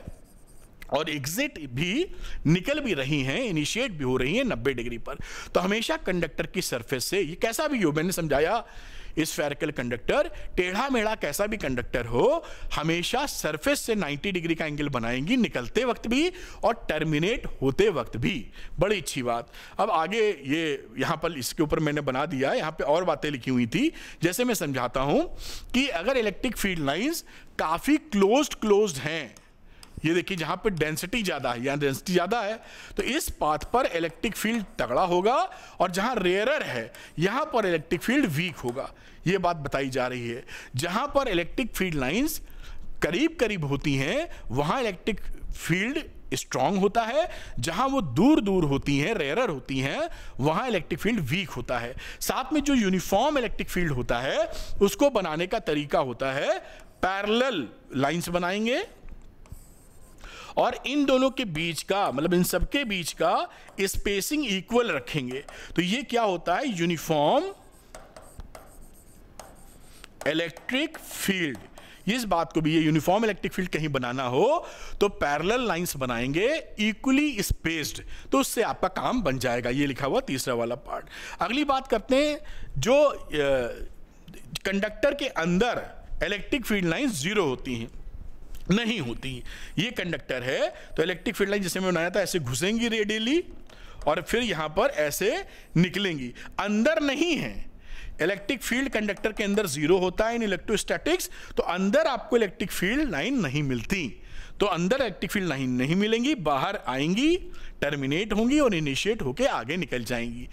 और एग्जिट भी निकल भी रही हैं इनिशिएट भी हो रही हैं 90 डिग्री पर तो हमेशा कंडक्टर की सरफेस से ये कैसा भी हो मैंने समझाया स्फेरिकल कंडक्टर टेढ़ा मेढ़ा कैसा भी कंडक्टर हो हमेशा सरफेस से 90 डिग्री का एंगल बनाएंगी निकलते वक्त भी और टर्मिनेट होते वक्त भी बड़ी अच्छी बात अब आगे ये यहाँ पर इसके ऊपर मैंने बना दिया यहाँ पर और बातें लिखी हुई थी जैसे मैं समझाता हूँ कि अगर इलेक्ट्रिक फील्ड लाइन्स काफ़ी क्लोज क्लोज हैं ये देखिए जहाँ पे डेंसिटी ज़्यादा है यहां डेंसिटी ज़्यादा है तो इस पाथ पर इलेक्ट्रिक फील्ड तगड़ा होगा और जहाँ रेयरर है यहाँ पर इलेक्ट्रिक फील्ड वीक होगा ये बात बताई जा रही है जहाँ पर इलेक्ट्रिक फील्ड लाइंस करीब करीब होती हैं वहाँ इलेक्ट्रिक फील्ड स्ट्रांग होता है जहां वो दूर दूर होती हैं रेयरर होती हैं वहां इलेक्ट्रिक फील्ड वीक होता है साथ में जो यूनिफॉर्म इलेक्ट्रिक फील्ड होता है उसको बनाने का तरीका होता है पैरेलल लाइंस बनाएंगे और इन दोनों के बीच का मतलब इन सबके बीच का स्पेसिंग इक्वल रखेंगे तो ये क्या होता है यूनिफॉर्म इलेक्ट्रिक फील्ड इस बात को भी ये यूनिफॉर्म इलेक्ट्रिक फील्ड कहीं बनाना हो तो पैरेलल लाइंस बनाएंगे इक्वली स्पेस्ड तो उससे आपका काम बन जाएगा ये लिखा हुआ तीसरा वाला पार्ट अगली बात करते हैं जो कंडक्टर के अंदर इलेक्ट्रिक फील्ड लाइंस जीरो होती हैं नहीं होती ये कंडक्टर है तो इलेक्ट्रिक फील्ड लाइन जैसे मैं बनाया था ऐसे घुसेंगी रेडियली और फिर यहाँ पर ऐसे निकलेंगी अंदर नहीं है इलेक्ट्रिक फील्ड कंडक्टर के अंदर जीरो होता है इन इलेक्ट्रोस्टैटिक्स तो अंदर आपको इलेक्ट्रिक फील्ड लाइन नहीं मिलती तो अंदर इलेक्ट्रिक फील्ड लाइन नहीं मिलेंगी बाहर आएंगी टर्मिनेट होंगी और इनिशिएट होकर आगे निकल जाएंगी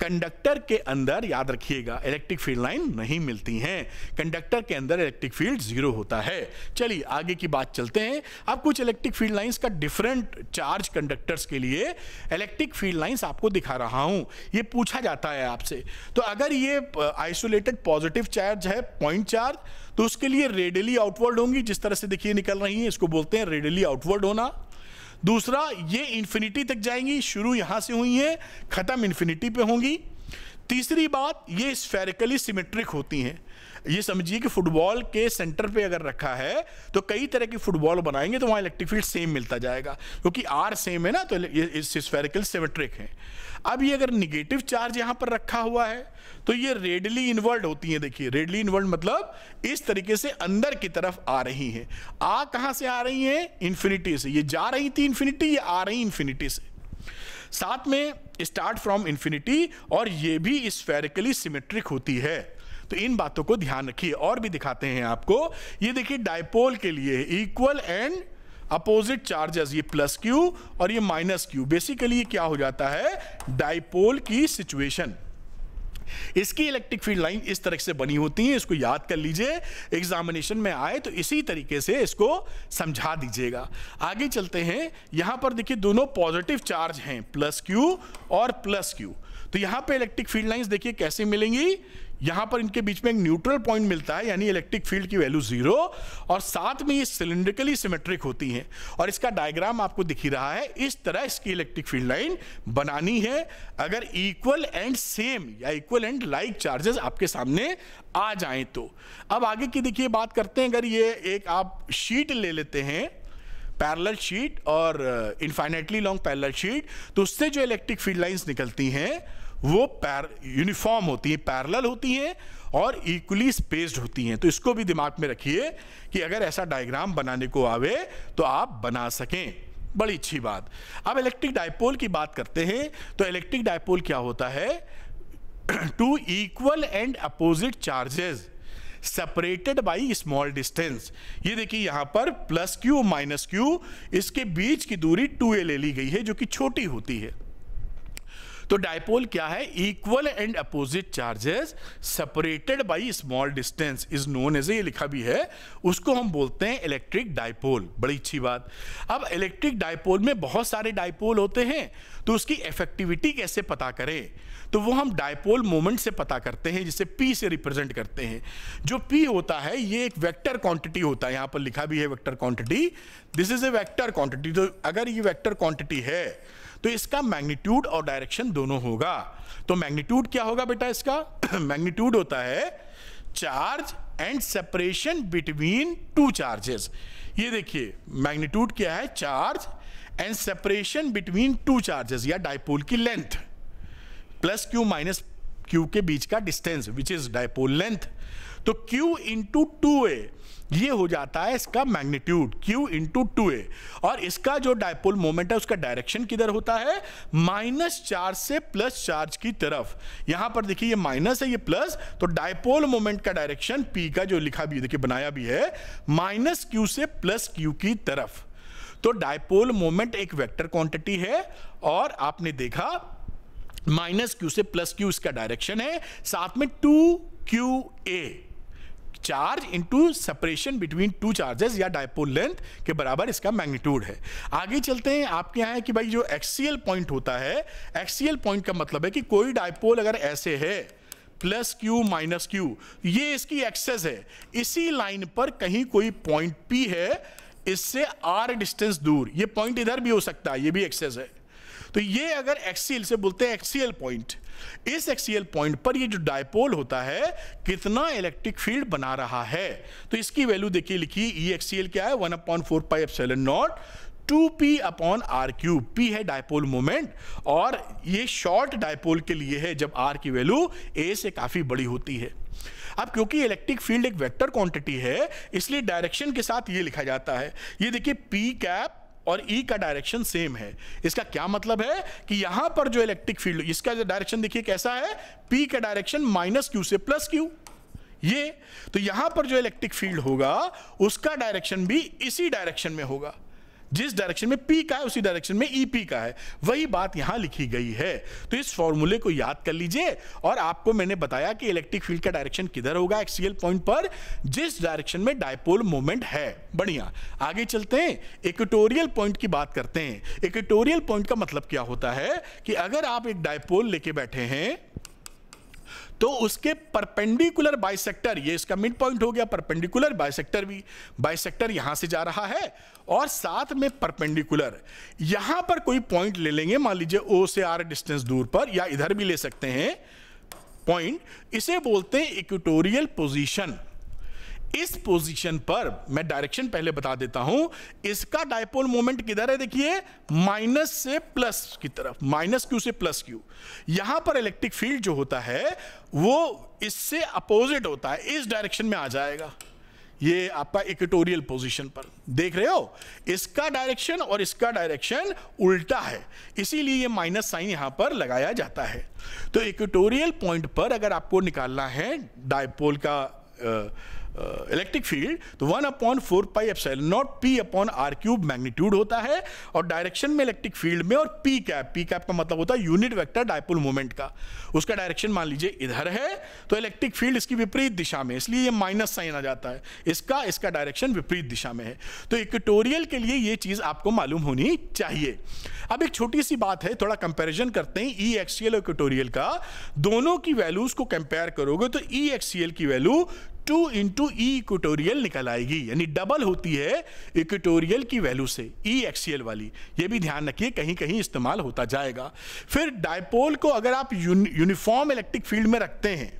कंडक्टर के अंदर याद रखिएगा इलेक्ट्रिक फील्ड लाइन नहीं मिलती हैं कंडक्टर के अंदर इलेक्ट्रिक फील्ड जीरो होता है चलिए आगे की बात चलते हैं अब कुछ इलेक्ट्रिक फील्ड लाइंस का डिफरेंट चार्ज कंडक्टर्स के लिए इलेक्ट्रिक फील्ड लाइंस आपको दिखा रहा हूं ये पूछा जाता है आपसे तो अगर ये आइसोलेटेड पॉजिटिव चार्ज है पॉइंट चार्ज तो उसके लिए रेडली आउटवर्ड होंगी जिस तरह से देखिए निकल रही है इसको बोलते हैं रेडली आउटवर्ड होना दूसरा ये इन्फिनिटी तक जाएंगी शुरू यहाँ से हुई हैं ख़त्म इन्फिनिटी पे होंगी तीसरी बात ये स्फेरिकली सिमेट्रिक होती हैं ये समझिए कि फुटबॉल के सेंटर पे अगर रखा है तो कई तरह की फुटबॉल बनाएंगे तो वहाँ इलेक्ट्रिक फील्ड सेम मिलता जाएगा क्योंकि आर सेम है ना तो ये सिस्फेरिकल सिमेट्रिक है अब ये अगर निगेटिव चार्ज यहाँ पर रखा हुआ है तो ये रेडली इन्वर्ड होती हैं देखिए रेडली इन्वर्ल्ड मतलब इस तरीके से अंदर की तरफ आ रही हैं आ कहाँ से आ रही हैं इन्फिनिटी से ये जा रही थी इन्फिनिटी ये आ रही इन्फिनिटी से साथ में स्टार्ट फ्रॉम इन्फिनिटी और ये भी स्फेरिकली सिमेट्रिक होती है तो इन बातों को ध्यान रखिए और भी दिखाते हैं आपको ये देखिए डायपोल के लिए इक्वल एंड अपोजिट चार्जेस ये प्लस क्यू और ये माइनस क्यू बेसिकली ये क्या हो जाता है डायपोल की सिचुएशन इसकी इलेक्ट्रिक फील्ड लाइन इस तरह से बनी होती है इसको याद कर लीजिए एग्जामिनेशन में आए तो इसी तरीके से इसको समझा दीजिएगा आगे चलते हैं यहां पर देखिए दोनों पॉजिटिव चार्ज हैं प्लस क्यू और प्लस क्यू तो यहां पे इलेक्ट्रिक फील्ड लाइंस देखिए कैसे मिलेंगी यहां पर इनके बीच में एक न्यूट्रल पॉइंट मिलता है यानी इलेक्ट्रिक फील्ड की वैल्यू जीरो और साथ में ये सिलिंड्रिकली सिमेट्रिक होती हैं और इसका डायग्राम आपको दिख ही रहा है इस तरह इसकी इलेक्ट्रिक फील्ड लाइन बनानी है अगर इक्वल एंड सेम या इक्वल एंड लाइक चार्जेस आपके सामने आ जाए तो अब आगे की देखिए बात करते हैं अगर ये एक आप शीट ले लेते हैं पैरल शीट और इन्फाइनेटली लॉन्ग पैरल शीट तो उससे जो इलेक्ट्रिक फील्ड लाइंस निकलती हैं वो पैर यूनिफॉर्म होती हैं पैरल होती हैं और इक्वली स्पेस्ड होती हैं तो इसको भी दिमाग में रखिए कि अगर ऐसा डायग्राम बनाने को आवे तो आप बना सकें बड़ी अच्छी बात अब इलेक्ट्रिक डायपोल की बात करते हैं तो इलेक्ट्रिक डायपोल क्या होता है two equal and opposite charges separated by small distance ये देखिए यहाँ पर प्लस क्यू माइनस क्यू इसके बीच की दूरी टू ए ले ली गई है जो कि छोटी होती है तो डायपोल क्या है equal and opposite charges separated by small distance is known as ये लिखा भी है उसको हम बोलते हैं इलेक्ट्रिक डायपोल बड़ी अच्छी बात अब इलेक्ट्रिक डायपोल में बहुत सारे डायपोल होते हैं तो उसकी इफेक्टिविटी कैसे पता करें तो वो हम डायपोल मोमेंट से पता करते हैं जिसे पी से रिप्रेजेंट करते हैं जो पी होता है ये एक वेक्टर क्वांटिटी होता है यहां पर लिखा भी है vector quantity this is a vector quantity तो अगर ये वेक्टर क्वांटिटी है तो इसका मैग्नीट्यूड और डायरेक्शन दोनों होगा तो मैग्नीट्यूड क्या होगा बेटा इसका मैग्नीट्यूड होता है charge and separation between two charges ये देखिए मैग्नीट्यूड क्या है charge and separation between two charges या डायपोल की length plus Q minus Q के बीच का distance which is dipole length तो क्यू इंटू टू ए ये हो जाता है इसका magnitude Q into two A और इसका जो डायपोल मोमेंट है उसका डायरेक्शन किधर होता है माइनस चार्ज से प्लस चार्ज की तरफ यहां पर देखिए ये माइनस है ये प्लस तो डायपोल मोमेंट का डायरेक्शन P का जो लिखा भी देखिए बनाया भी है माइनस क्यू से प्लस क्यू की तरफ तो डायपोल मोमेंट एक वेक्टर क्वांटिटी है और आपने देखा माइनस क्यू से प्लस क्यू इसका डायरेक्शन है साथ में two Q A charge into separation between two charges या डायपोल लेंथ के बराबर इसका मैग्नीट्यूड है आगे चलते हैं आपके यहाँ है कि भाई जो एक्सीएल पॉइंट होता है एक्सीएल पॉइंट का मतलब है कि कोई डायपोल अगर ऐसे है प्लस क्यू माइनस क्यू ये इसकी एक्सेस है इसी लाइन पर कहीं कोई पॉइंट पी है इससे आर डिस्टेंस दूर ये पॉइंट इधर भी हो सकता है ये भी एक्सेस है तो ये अगर एक्सीएल से बोलते हैं एक्सीएल पॉइंट इस एक्सीएल पॉइंट पर ये जो डायपोल होता है कितना इलेक्ट्रिक फील्ड बना रहा है तो इसकी वैल्यू देखिए लिखी ई एक्सीएल क्या है one upon four pi epsilon naught two P upon R cube P है डायपोल मोमेंट और ये शॉर्ट डायपोल के लिए है जब आर की वैल्यू ए से काफ़ी बड़ी होती है अब क्योंकि इलेक्ट्रिक फील्ड एक वेक्टर क्वांटिटी है इसलिए डायरेक्शन के साथ ये लिखा जाता है ये देखिए पी कैप और ई e का डायरेक्शन सेम है इसका क्या मतलब है कि यहां पर जो इलेक्ट्रिक फील्ड इसका जो डायरेक्शन देखिए कैसा है पी का डायरेक्शन माइनस क्यू से प्लस क्यू ये तो यहां पर जो इलेक्ट्रिक फील्ड होगा उसका डायरेक्शन भी इसी डायरेक्शन में होगा जिस डायरेक्शन में पी का है उसी डायरेक्शन में ई e पी का है वही बात यहां लिखी गई है तो इस फॉर्मूले को याद कर लीजिए और आपको मैंने बताया कि इलेक्ट्रिक फील्ड का डायरेक्शन किधर होगा एक्सीएल पॉइंट पर जिस डायरेक्शन में डायपोल मोमेंट है बढ़िया आगे चलते हैं इक्वेटोरियल पॉइंट की बात करते हैं इक्वेटोरियल पॉइंट का मतलब क्या होता है कि अगर आप एक डायपोल लेके बैठे हैं तो उसके परपेंडिकुलर बाइसेक्टर ये इसका मिड पॉइंट हो गया परपेंडिकुलर बाइसेक्टर भी बाइसेक्टर यहां से जा रहा है और साथ में परपेंडिकुलर यहां पर कोई पॉइंट ले लेंगे मान लीजिए ओ से आर डिस्टेंस दूर पर या इधर भी ले सकते हैं पॉइंट इसे बोलते हैं इक्विटोरियल पोजिशन इस पोजीशन पर मैं डायरेक्शन पहले बता देता हूं इसका डायपोल मोमेंट किधर है देखिए माइनस से प्लस की तरफ माइनस क्यू से प्लस क्यू यहां पर इलेक्ट्रिक फील्ड जो होता है वो इससे अपोजिट होता है इस डायरेक्शन में आ जाएगा ये आपका इक्वेटोरियल पोजीशन पर देख रहे हो इसका डायरेक्शन और इसका डायरेक्शन उल्टा है इसीलिए ये माइनस साइन यहां पर लगाया जाता है तो इक्वेटोरियल पॉइंट पर अगर आपको निकालना है डायपोल का आ, इलेक्ट्रिक uh, फील्ड तो one upon four pi epsilon naught P upon R cube magnitude होता है और डायरेक्शन में इलेक्ट्रिक फील्ड में और पी कैप पी कैप का मतलब होता है यूनिट वेक्टर डायपोल मोमेंट का उसका डायरेक्शन मान लीजिए इधर है तो इलेक्ट्रिक फील्ड इसकी विपरीत दिशा में इसलिए ये माइनस साइन आ जाता है इसका इसका डायरेक्शन विपरीत दिशा में है तो इक्वेटोरियल के लिए ये चीज़ आपको मालूम होनी चाहिए अब एक छोटी सी बात है थोड़ा कंपेरिजन करते हैं ई e एक्सीएल और इक्वेटोरियल का दोनों की वैल्यूज को कंपेयर करोगे तो ई e एक्सीएल की value two into E equatorial निकल आएगी यानी डबल होती है इक्वेटोरियल की वैल्यू से ई e एक्सीएल वाली ये भी ध्यान रखिए कहीं कहीं इस्तेमाल होता जाएगा फिर डायपोल को अगर आप यूनिफॉर्म इलेक्ट्रिक फील्ड में रखते हैं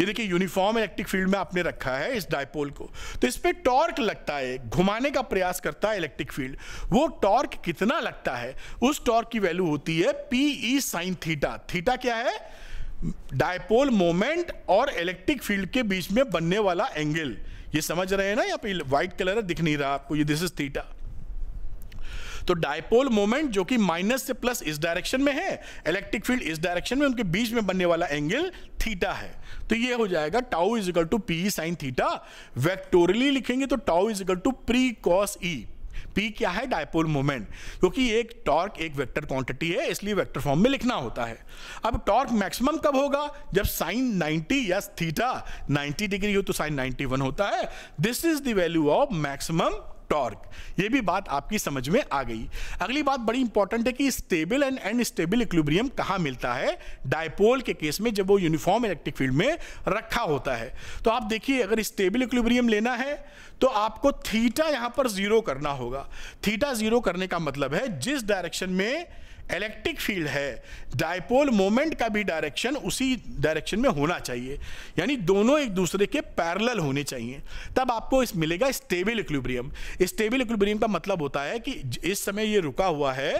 ये देखिए यूनिफॉर्म इलेक्ट्रिक फील्ड में आपने रखा है इस डायपोल को तो इस पर टॉर्क लगता है घुमाने का प्रयास करता है इलेक्ट्रिक फील्ड वो टॉर्क कितना लगता है उस टॉर्क की वैल्यू होती है P E sine theta theta क्या है डायपोल मोमेंट और इलेक्ट्रिक फील्ड के बीच में बनने वाला एंगल ये समझ रहे हैं ना यहाँ पे व्हाइट कलर दिख नहीं रहा आपको ये दिस इज थीटा तो डायपोल मोमेंट जो कि माइनस से प्लस इस डायरेक्शन में है इलेक्ट्रिक फील्ड इस डायरेक्शन में उनके बीच में बनने वाला एंगल थीटा है तो ये हो जाएगा tau is two P sine theta vectorially लिखेंगे तो tau is two P cross E P क्या है डायपोल मोमेंट क्योंकि एक टॉर्क एक वेक्टर क्वांटिटी है इसलिए वेक्टर फॉर्म में लिखना होता है अब टॉर्क मैक्सिमम कब होगा जब साइन 90 या थीटा 90 डिग्री हो तो साइन 91 होता है this is the value of maximum torque ये भी बात आपकी समझ में आ गई अगली बात बड़ी इंपॉर्टेंट है कि स्टेबल एंड अनस्टेबल इक्विब्रियम कहाँ मिलता है डायपोल के केस में जब वो यूनिफॉर्म इलेक्ट्रिक फील्ड में रखा होता है तो आप देखिए अगर स्टेबल इक्विब्रियम लेना है तो आपको थीटा यहाँ पर जीरो करना होगा थीटा जीरो करने का मतलब है जिस डायरेक्शन में इलेक्ट्रिक फील्ड है डायपोल मोमेंट का भी डायरेक्शन उसी डायरेक्शन में होना चाहिए यानी दोनों एक दूसरे के पैरेलल होने चाहिए तब आपको इस मिलेगा स्टेबल इक्विलिब्रियम स्टेबल इक्विलिब्रियम का मतलब होता है कि इस समय ये रुका हुआ है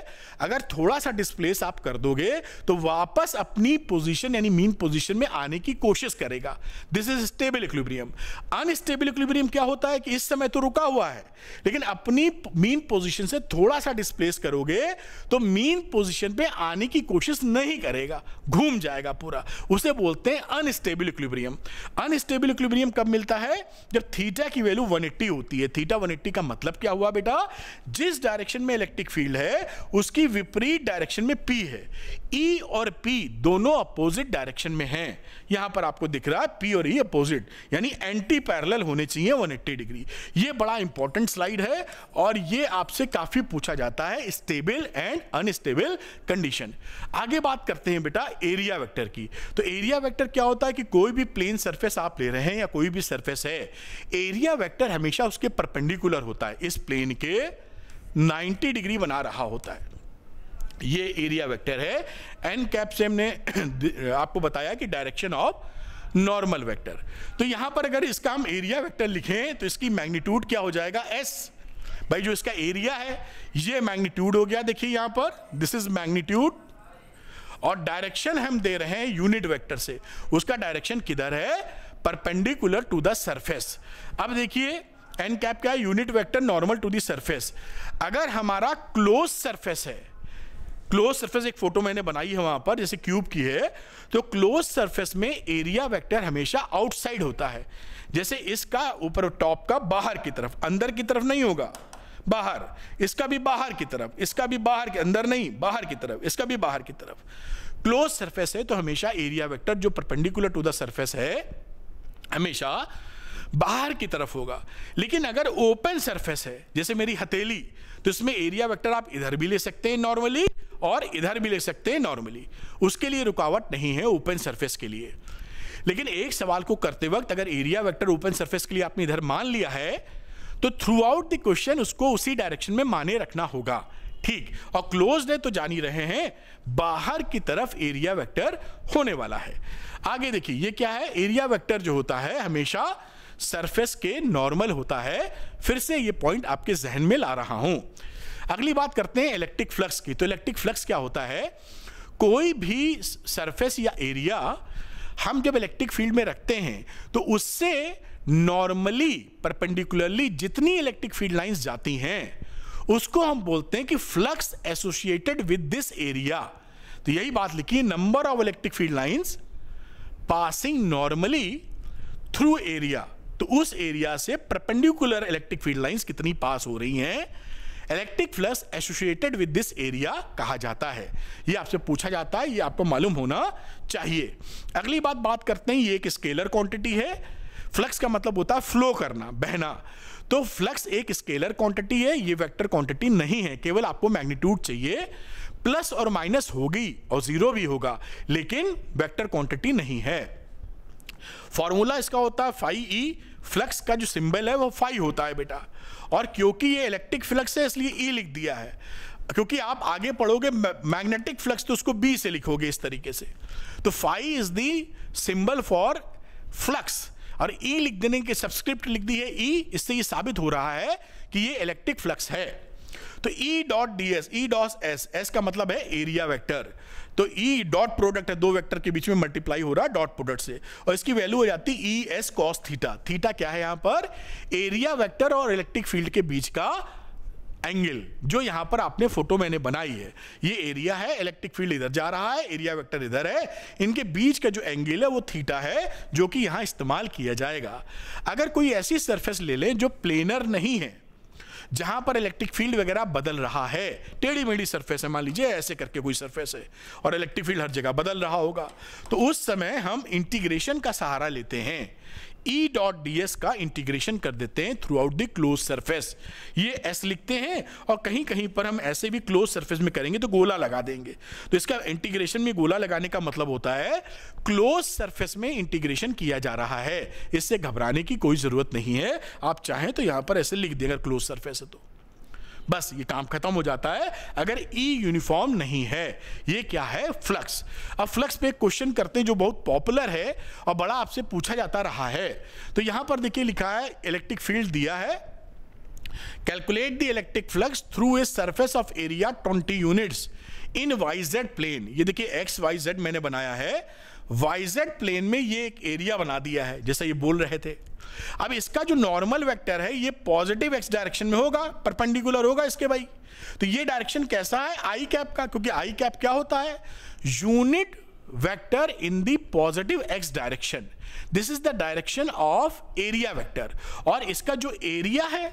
अगर थोड़ा सा डिस्प्लेस आप कर दोगे तो वापस अपनी पोजिशन यानी मीन पोजिशन में आने की कोशिश करेगा this is stable equilibrium unstable equilibrium क्या होता है कि इस समय तो रुका हुआ है लेकिन अपनी मीन पोजिशन से थोड़ा सा डिस्प्लेस करोगे तो मीन पोजीशन पे आने की कोशिश नहीं करेगा घूम जाएगा पूरा उसे बोलते हैं अनस्टेबल इक्विब्रियम अनस्टेबल इक्विब्रियम कब मिलता है जब थीटा की वैल्यू 180 होती है थीटा 180 का मतलब क्या हुआ बेटा जिस डायरेक्शन में इलेक्ट्रिक फील्ड है उसकी विपरीत डायरेक्शन में पी है ई e और पी दोनों अपोजिट डायरेक्शन में है यहां पर आपको दिख रहा है पी और ई e अपोजिट यानी एंटी पैरल होने चाहिए वन डिग्री ये बड़ा इंपॉर्टेंट स्लाइड है और ये आपसे काफी पूछा जाता है stable and unstable special condition आगे बात करते हैं बेटा एरिया वेक्टर की तो एरिया वेक्टर क्या होता है कि कोई भी प्लेन सरफेस आप ले रहे हैं या कोई भी सरफेस है एरिया वेक्टर हमेशा उसके परपेंडिकुलर होता है इस प्लेन के 90 डिग्री बना रहा होता है ये एरिया वेक्टर है एन कैप से हमने आपको बताया कि डायरेक्शन ऑफ नॉर्मल वेक्टर तो यहां पर अगर इसका हम एरिया वेक्टर लिखें तो इसकी मैग्नीट्यूड क्या हो जाएगा एस भाई जो इसका एरिया है ये मैग्नीट्यूड हो गया देखिए यहाँ पर दिस इज मैग्नीट्यूड और डायरेक्शन हम दे रहे हैं यूनिट वेक्टर से उसका डायरेक्शन किधर है परपेंडिकुलर टू द सरफेस अब देखिए एन कैप क्या है unit vector normal to the surface अगर हमारा क्लोज सरफेस है क्लोज सरफेस एक फोटो मैंने बनाई है वहां पर जैसे क्यूब की है तो क्लोज सरफेस में एरिया वेक्टर हमेशा आउटसाइड होता है जैसे इसका ऊपर टॉप का बाहर की तरफ अंदर की तरफ नहीं होगा बाहर इसका भी बाहर की तरफ इसका भी बाहर के अंदर नहीं बाहर की तरफ इसका भी बाहर की तरफ क्लोज सरफेस है तो हमेशा एरिया वेक्टर जो परपेंडिकुलर टू द सरफेस है हमेशा बाहर की तरफ होगा लेकिन अगर ओपन सरफेस है जैसे मेरी हथेली तो इसमें एरिया वेक्टर आप इधर भी ले सकते हैं नॉर्मली और इधर भी ले सकते हैं नॉर्मली उसके लिए रुकावट नहीं है ओपन सरफेस के लिए लेकिन एक सवाल को करते वक्त अगर एरिया वेक्टर ओपन सरफेस के लिए आपने इधर मान लिया है तो थ्रू आउट द क्वेश्चन उसको उसी डायरेक्शन में माने रखना होगा ठीक और क्लोज है तो जान ही रहे हैं बाहर की तरफ एरिया वेक्टर होने वाला है आगे देखिए ये क्या है एरिया वेक्टर जो होता है हमेशा सरफेस के नॉर्मल होता है फिर से ये पॉइंट आपके जहन में ला रहा हूं अगली बात करते हैं इलेक्ट्रिक फ्लक्स की तो इलेक्ट्रिक फ्लक्स क्या होता है कोई भी सरफेस या एरिया हम जब इलेक्ट्रिक फील्ड में रखते हैं तो उससे नॉर्मली परपेंडिकुलरली जितनी इलेक्ट्रिक फील्ड लाइंस जाती हैं उसको हम बोलते हैं कि flux associated with this area तो यही बात लिखी number of electric field lines passing normally through area तो उस एरिया से परपेंडिकुलर इलेक्ट्रिक फील्ड लाइंस कितनी पास हो रही हैं electric flux associated with this area कहा जाता है ये आपसे पूछा जाता है ये आपको मालूम होना चाहिए अगली बात बात करते हैं ये एक स्केलर क्वांटिटी है फ्लक्स का मतलब होता है फ्लो करना बहना तो फ्लक्स एक स्केलर क्वांटिटी है ये वेक्टर क्वांटिटी नहीं है केवल आपको मैग्नीट्यूड चाहिए प्लस और माइनस होगी और जीरो भी होगा लेकिन वेक्टर क्वांटिटी नहीं है फॉर्मूला इसका होता है फाइव ई फ्लक्स का जो सिंबल है वो फाइव होता है बेटा और क्योंकि ये इलेक्ट्रिक फ्लक्स है इसलिए ई e लिख दिया है क्योंकि आप आगे पढ़ोगे मैग्नेटिक फ्लक्स तो उसको बी से लिखोगे इस तरीके से तो phi is the symbol for flux और ई e लिख देने के सब्सक्रिप्ट लिख दी है ई e, इससे ये साबित हो रहा है कि ये इलेक्ट्रिक फ्लक्स है तो E dot D S E dot S S का मतलब है एरिया वेक्टर तो ई डॉट प्रोडक्ट है दो वेक्टर के बीच में मल्टीप्लाई हो रहा है डॉट प्रोडक्ट से और इसकी वैल्यू हो जाती है E S cos theta theta क्या है यहां पर एरिया वेक्टर और इलेक्ट्रिक फील्ड के बीच का एंगल जो यहां पर आपने फोटो मैंने बनाई है ये एरिया है इलेक्ट्रिक फील्ड इधर जा रहा है एरिया वेक्टर इधर है इनके बीच का जो एंगल है वो थीटा है जो कि यहां इस्तेमाल किया जाएगा अगर कोई ऐसी सरफेस ले लें जो प्लेनर नहीं है जहां पर इलेक्ट्रिक फील्ड वगैरह बदल रहा है टेढ़ी मेढ़ी सरफेस है मान लीजिए ऐसे करके कोई सरफेस है और इलेक्ट्रिक फील्ड हर जगह बदल रहा होगा तो उस समय हम इंटीग्रेशन का सहारा लेते हैं ई डॉट डी का इंटीग्रेशन कर देते हैं throughout the close surface ये एस लिखते हैं और कहीं कहीं पर हम ऐसे भी क्लोज सरफेस में करेंगे तो गोला लगा देंगे तो इसका इंटीग्रेशन में गोला लगाने का मतलब होता है क्लोज सरफेस में इंटीग्रेशन किया जा रहा है इससे घबराने की कोई ज़रूरत नहीं है आप चाहें तो यहां पर ऐसे लिख दें अगर क्लोज सर्फेस है तो बस ये काम खत्म हो जाता है अगर ई e यूनिफॉर्म नहीं है ये क्या है फ्लक्स अब फ्लक्स पे क्वेश्चन करते हैं जो बहुत पॉपुलर है और बड़ा आपसे पूछा जाता रहा है तो यहां पर देखिए लिखा है इलेक्ट्रिक फील्ड दिया है calculate the electric flux through a surface of area twenty units in Y Z plane ये देखिए एक्स वाई जेड मैंने बनाया है वाइजेड प्लेन में ये एक एरिया बना दिया है जैसे ये बोल रहे थे अब इसका जो नॉर्मल वेक्टर है ये पॉजिटिव एक्स डायरेक्शन में होगा परपेंडिकुलर होगा इसके भाई तो ये डायरेक्शन कैसा है आई कैप का क्योंकि आई कैप क्या होता है unit vector in the positive X direction this is the direction of area vector और इसका जो एरिया है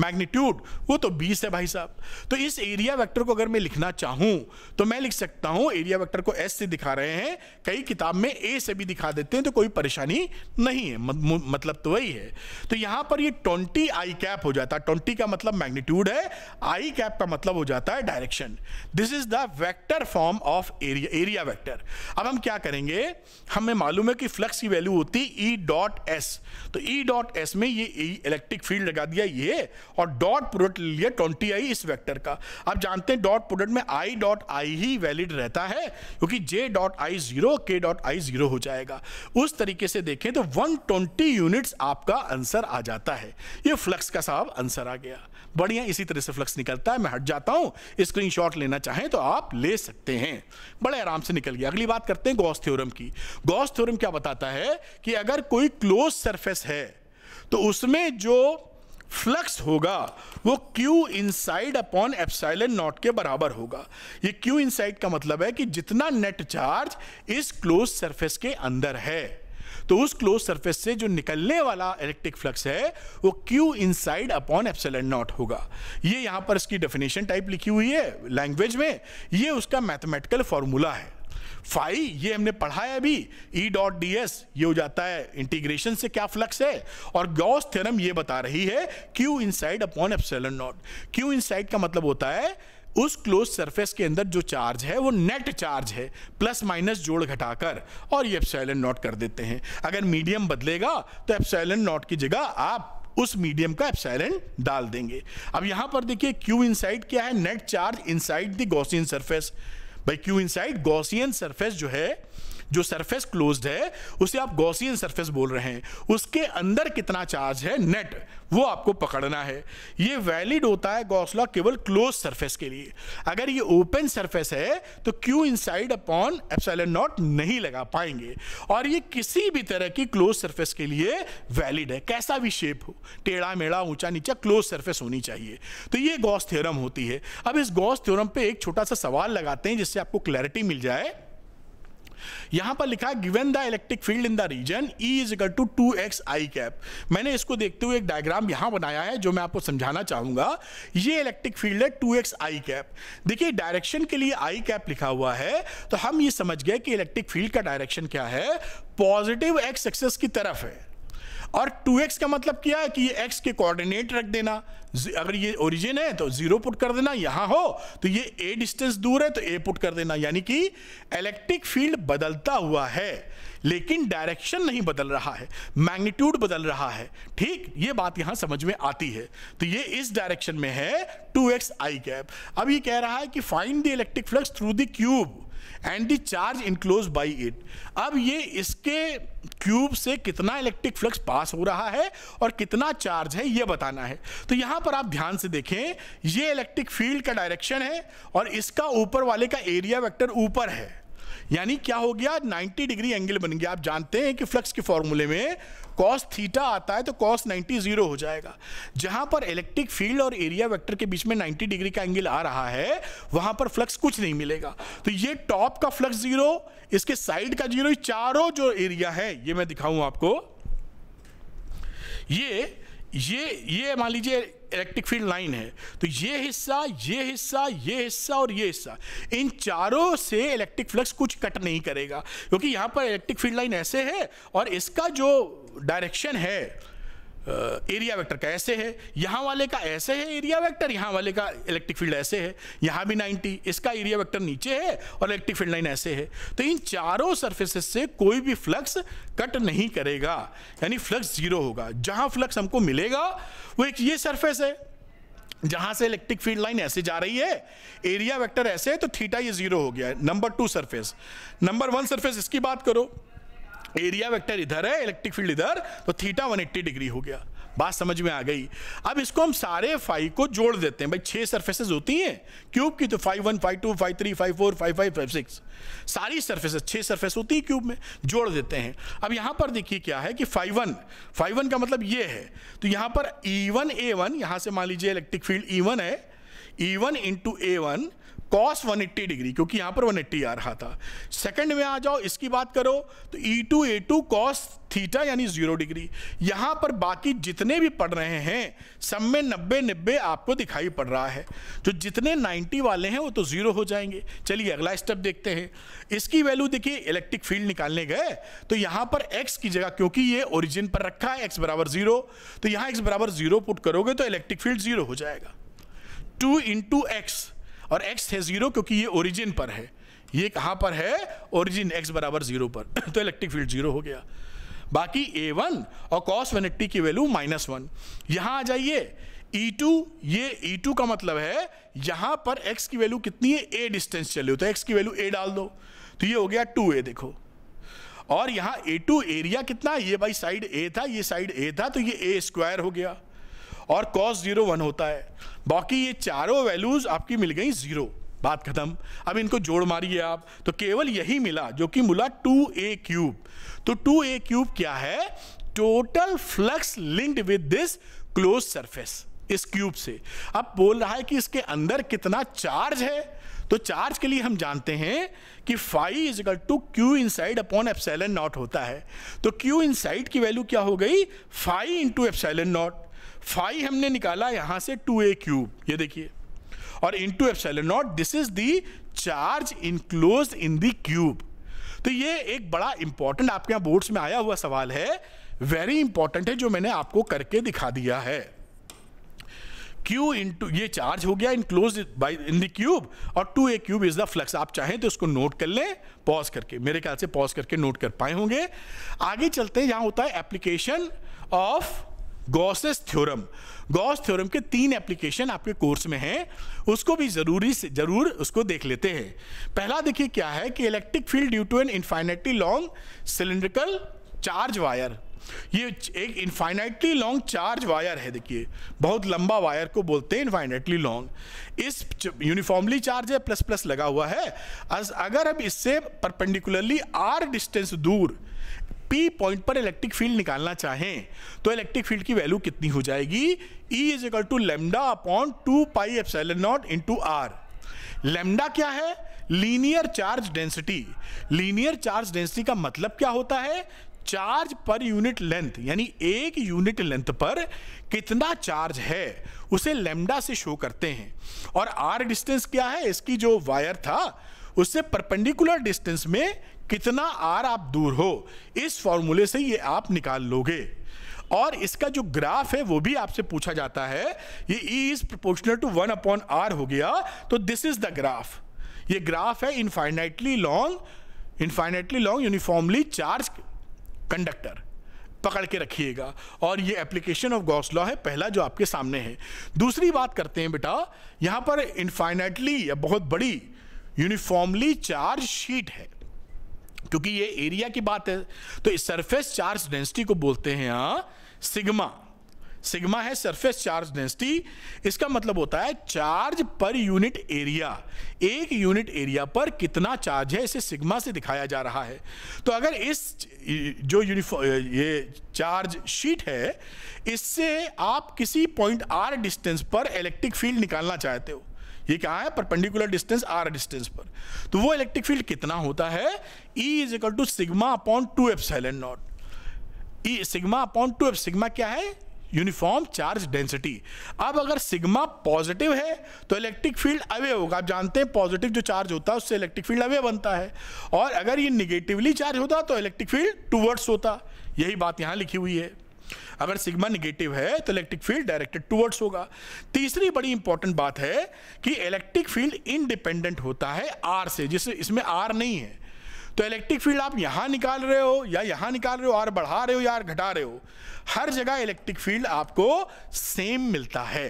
मैग्नीट्यूड वो तो 20 है भाई साहब तो इस एरिया वेक्टर को अगर मैं लिखना चाहूं तो मैं लिख सकता हूं एरिया वेक्टर को एस से दिखा रहे हैं कई किताब में ए से भी दिखा देते हैं तो कोई परेशानी नहीं है मतलब तो वही है तो यहां पर ये ट्वेंटी आई कैप हो जाता है ट्वेंटी का मतलब मैग्नीट्यूड है आई कैप का मतलब हो जाता है direction this is the vector form of area area vector अब हम क्या करेंगे हमें मालूम है कि फ्लक्स की वैल्यू होती ई डॉट एस तो ई डॉट एस में ये इलेक्ट्रिक फील्ड लगा दिया ये और डॉट प्रोडक्ट लिया ट्वेंटी आई इस वेक्टर का आप जानते हैं डॉट प्रोडक्ट में I dot I he valid रहता है क्योंकि J dot I zero K dot I zero हो जाएगा उस तरीके से देखें तो वन ट्वेंटी यूनिट्स आपका आंसर आ जाता है ये फ्लक्स का साहब आंसर आ गया बढ़िया इसी तरह से फ्लक्स निकलता है मैं हट जाता हूँ स्क्रीनशॉट लेना चाहें तो आप ले सकते हैं बड़े आराम से निकल गया अगली बात करते हैं गॉस थ्योरम की गॉस थ्योरम क्या बताता है कि अगर कोई क्लोज सरफेस है तो उसमें जो फ्लक्स होगा वो Q inside upon epsilon naught के बराबर होगा ये क्यू इनसाइड का मतलब है कि जितना नेट चार्ज इस क्लोज सरफेस के अंदर है तो उस क्लोज सरफेस से जो निकलने वाला इलेक्ट्रिक फ्लक्स है वो Q side upon epsilon naught होगा ये यहाँ पर इसकी डेफिनेशन टाइप लिखी हुई है लैंग्वेज में ये उसका मैथमेटिकल फॉर्मूला है फाई ये हमने पढ़ा है अभी E e dot D S ये हो जाता है इंटीग्रेशन से क्या फ्लक्स है और गॉस थ्योरम ये बता रही है Q side upon epsilon naught Q side का मतलब होता है उस क्लोज सरफेस के अंदर जो चार्ज है वो नेट चार्ज है प्लस माइनस जोड़ घटाकर और ये एफसेलन नॉट कर देते हैं अगर मीडियम बदलेगा तो एफसेलन नॉट की जगह आप उस मीडियम का एप्साइलन डाल देंगे अब यहां पर देखिए क्यू इनसाइड क्या है net charge inside the Gaussian surface by q inside Gaussian surface जो है जो सरफेस क्लोज्ड है उसे आप गौसियन सरफेस बोल रहे हैं उसके अंदर कितना चार्ज है नेट वो आपको पकड़ना है ये वैलिड होता है गौसला केवल क्लोज सरफेस के लिए अगर ये ओपन सरफेस है तो q inside upon epsilon naught नहीं लगा पाएंगे और ये किसी भी तरह की क्लोज सरफेस के लिए वैलिड है कैसा भी शेप हो टेढ़ा मेढ़ा ऊंचा नीचा क्लोज सरफेस होनी चाहिए तो ये गॉस थ्योरम होती है अब इस गॉस थ्योरम पे एक छोटा सा सवाल लगाते हैं जिससे आपको क्लैरिटी मिल जाए यहां पर लिखा given the electric field in the region E is equal to two x i cap मैंने इसको देखते हुए एक डायग्राम यहां बनाया है जो मैं आपको समझाना चाहूंगा ये इलेक्ट्रिक फील्ड है टू एक्स आई कैप देखिए डायरेक्शन के लिए आई कैप लिखा हुआ है तो हम ये समझ गए कि इलेक्ट्रिक फील्ड का डायरेक्शन क्या है पॉजिटिव एक्स एक्सेस की तरफ है और 2x का मतलब क्या है कि ये x के कोऑर्डिनेट रख देना अगर ये ओरिजिन है तो जीरो पुट कर देना यहां हो तो ये a डिस्टेंस दूर है तो a पुट कर देना यानी कि इलेक्ट्रिक फील्ड बदलता हुआ है लेकिन डायरेक्शन नहीं बदल रहा है मैग्नीट्यूड बदल रहा है ठीक ये बात यहां समझ में आती है तो ये इस डायरेक्शन में है टू एक्स आई कैप अब ये कह रहा है कि find the electric flux through the cube and charge enclose by it अब ये इसके क्यूब से कितना इलेक्ट्रिक फ्लक्स पास हो रहा है और कितना चार्ज है ये बताना है तो यहाँ पर आप ध्यान से देखें ये इलेक्ट्रिक फील्ड का डायरेक्शन है और इसका ऊपर वाले का एरिया वेक्टर ऊपर है यानी क्या हो गया 90 डिग्री एंगल बन गया आप जानते हैं कि फ्लक्स के फॉर्मूले में कॉस थीटा आता है तो कॉस 90 जीरो हो जाएगा जहां पर इलेक्ट्रिक फील्ड और एरिया वेक्टर के बीच में 90 डिग्री का एंगल आ रहा है वहां पर फ्लक्स कुछ नहीं मिलेगा तो ये टॉप का फ्लक्स जीरो इसके साइड का जीरो चारों जो एरिया है ये मैं दिखाऊं आपको ये ये ये मान लीजिए इलेक्ट्रिक फील्ड लाइन है तो ये हिस्सा ये हिस्सा ये हिस्सा और ये हिस्सा इन चारों से इलेक्ट्रिक फ्लक्स कुछ कट नहीं करेगा क्योंकि यहाँ पर इलेक्ट्रिक फील्ड लाइन ऐसे है और इसका जो डायरेक्शन है एरिया वेक्टर का ऐसे है यहाँ वाले का ऐसे है एरिया वेक्टर यहाँ वाले का इलेक्ट्रिक फील्ड ऐसे है यहाँ भी 90 इसका एरिया वेक्टर नीचे है और इलेक्ट्रिक फील्ड लाइन ऐसे है तो इन चारों सर्फेसिस से कोई भी फ्लक्स कट नहीं करेगा यानी फ्लक्स जीरो होगा जहाँ फ्लक्स हमको मिलेगा वो एक ये सर्फेस है जहां से इलेक्ट्रिक फील्ड लाइन ऐसे जा रही है एरिया वैक्टर ऐसे है तो थीटा ये जीरो हो गया है number two surface number one surface इसकी बात करो एरिया वेक्टर इधर है इलेक्ट्रिक फील्ड इधर तो थीटा एट्टी डिग्री हो गया बात समझ में आ गई अब इसको हम सारे फाइव को जोड़ देते हैं भाई छह सर्फेसेज होती हैं क्यूब की तो phi one phi two phi three phi four phi five phi six सारी सर्फेसेज छह सर्फेस होती हैं क्यूब में जोड़ देते हैं अब यहां पर देखिए क्या है कि फाइव वन फाइव वन का मतलब ये है तो यहां पर ई वन ए वन यहां से मान लीजिए इलेक्ट्रिक फील्ड ई वन है E one into A one cos 180 degree क्योंकि यहाँ पर 180 आ रहा था सेकंड में आ जाओ इसकी बात करो तो E two A two cos theta यानी जीरो डिग्री यहाँ पर बाकी जितने भी पढ़ रहे हैं सब में नब्बे नब्बे आपको दिखाई पड़ रहा है जो जितने 90 वाले हैं वो तो जीरो हो जाएंगे चलिए अगला स्टेप देखते हैं इसकी वैल्यू देखिए इलेक्ट्रिक फील्ड निकालने गए तो यहाँ पर एक्स की जगह क्योंकि ये ओरिजिन पर रखा है एक्स बराबर जीरो तो यहाँ एक्स बराबर जीरो पुट करोगे तो इलेक्ट्रिक फील्ड जीरो हो जाएगा टू इंटू एक्स और एक्स है जीरो क्योंकि ये ओरिजिन पर है ये कहाँ पर है ओरिजिन एक्स बराबर जीरो पर तो इलेक्ट्रिक फील्ड जीरो हो गया बाकी ए वन और कॉस वन एट्टी की वैल्यू माइनस वन यहाँ आ जाइए ई e टू ये ई e टू का मतलब है यहाँ पर एक्स की वैल्यू कितनी है ए डिस्टेंस चले हो तो एक्स की वैल्यू ए डाल दो तो ये हो गया टू ए देखो और यहाँ ए टू एरिया कितना ये भाई साइड ए था ये साइड ए था तो ये ए स्क्वायर हो गया और कॉस जीरो वन होता है बाकी ये चारों वैल्यूज़ आपकी मिल गई ज़ीरो बात खत्म अब इनको जोड़ मारिए आप तो केवल यही मिला जो कि मिला टू ए क्यूब तो टू ए क्यूब क्या है total flux linked with this close surface इस क्यूब से अब बोल रहा है कि इसके अंदर कितना चार्ज है तो चार्ज के लिए हम जानते हैं कि phi is equal to q inside upon epsilon naught होता है तो क्यू इन साइड की वैल्यू क्या हो गई phi into epsilon naught phi हमने निकाला यहां से टू ए क्यूब ये देखिए और इन टू एफ naught this is the charge enclose in the cube तो ये एक बड़ा इंपॉर्टेंट आपके यहां बोर्ड्स में आया हुआ सवाल है वेरी इंपॉर्टेंट है जो मैंने आपको करके दिखा दिया है Q इंटू ये चार्ज हो गया enclose by in the cube और two a cube is the flux आप चाहें तो इसको नोट कर लें पॉज करके मेरे ख्याल से पॉज करके नोट कर पाए होंगे आगे चलते हैं यहां होता है application of Gauss's theorem Gauss theorem के तीन एप्लीकेशन आपके कोर्स में हैं उसको भी जरूरी से जरूर उसको देख लेते हैं पहला देखिए क्या है कि electric field due to an infinitely long cylindrical charge wire ये एक इन्फाइनाइटली लॉन्ग चार्ज वायर है देखिए बहुत लंबा वायर को बोलते हैं infinitely long is uniformly charge है प्लस प्लस लगा हुआ है अगर अब इससे परपेंडिकुलरली आर डिस्टेंस दूर पी पॉइंट पर इलेक्ट्रिक फील्ड निकालना चाहें तो इलेक्ट्रिक फील्ड की वैल्यू कितनी हो जाएगी E is equal to lambda upon two pi epsilon naught into r lambda क्या है linear charge density linear charge density का मतलब क्या होता है चार्ज पर यूनिट लेंथ यानी एक यूनिट लेंथ पर कितना चार्ज है उसे लेमडा से शो करते हैं और आर डिस्टेंस क्या है इसकी जो वायर था उससे परपेंडिकुलर डिस्टेंस में कितना आर आप दूर हो इस फॉर्मूले से ये आप निकाल लोगे और इसका जो ग्राफ है वो भी आपसे पूछा जाता है ये E is proportional to one upon r हो गया तो दिस इज द ग्राफ ये ग्राफ है infinitely long infinitely long uniformly charge conductor पकड़ के रखिएगा और ये एप्लीकेशन ऑफ गॉस लॉ है पहला जो आपके सामने है दूसरी बात करते हैं बेटा यहाँ पर इनफाइनाइटली या बहुत बड़ी यूनिफॉर्मली चार्ज शीट है क्योंकि ये एरिया की बात है तो इस सरफेस चार्ज डेंसिटी को बोलते हैं यहां सिग्मा सिग्मा है सरफेस चार्ज डेंसिटी इसका मतलब होता है चार्ज पर यूनिट एरिया एक यूनिट एरिया पर कितना चार्ज है इसे सिग्मा से दिखाया जा रहा है तो अगर इस जो यूनिफॉर्म ये चार्ज शीट है इससे आप किसी पॉइंट आर डिस्टेंस पर इलेक्ट्रिक फील्ड निकालना चाहते हो ये क्या है परपेंडिकुलर डिस्टेंस आर डिस्टेंस पर तो वो इलेक्ट्रिक फील्ड कितना होता है E is equal to sigma upon two epsilon naught E sigma upon two एफ सिग्मा क्या है यूनिफॉर्म चार्ज डेंसिटी अब अगर सिग्मा पॉजिटिव है तो इलेक्ट्रिक फील्ड अवे होगा आप जानते हैं पॉजिटिव जो चार्ज होता है उससे इलेक्ट्रिक फील्ड अवे बनता है और अगर ये निगेटिवली चार्ज होता तो इलेक्ट्रिक फील्ड टूवर्ड्स होता यही बात यहाँ लिखी हुई है अगर सिग्मा निगेटिव है तो इलेक्ट्रिक फील्ड डायरेक्टेड टूवर्ड्स होगा तीसरी बड़ी इंपॉर्टेंट बात है कि इलेक्ट्रिक फील्ड इंडिपेंडेंट होता है आर से जिस इसमें आर नहीं है तो इलेक्ट्रिक फील्ड आप यहाँ निकाल रहे हो या यहाँ निकाल रहे हो आर बढ़ा रहे हो या आर घटा रहे हो हर जगह इलेक्ट्रिक फील्ड आपको सेम मिलता है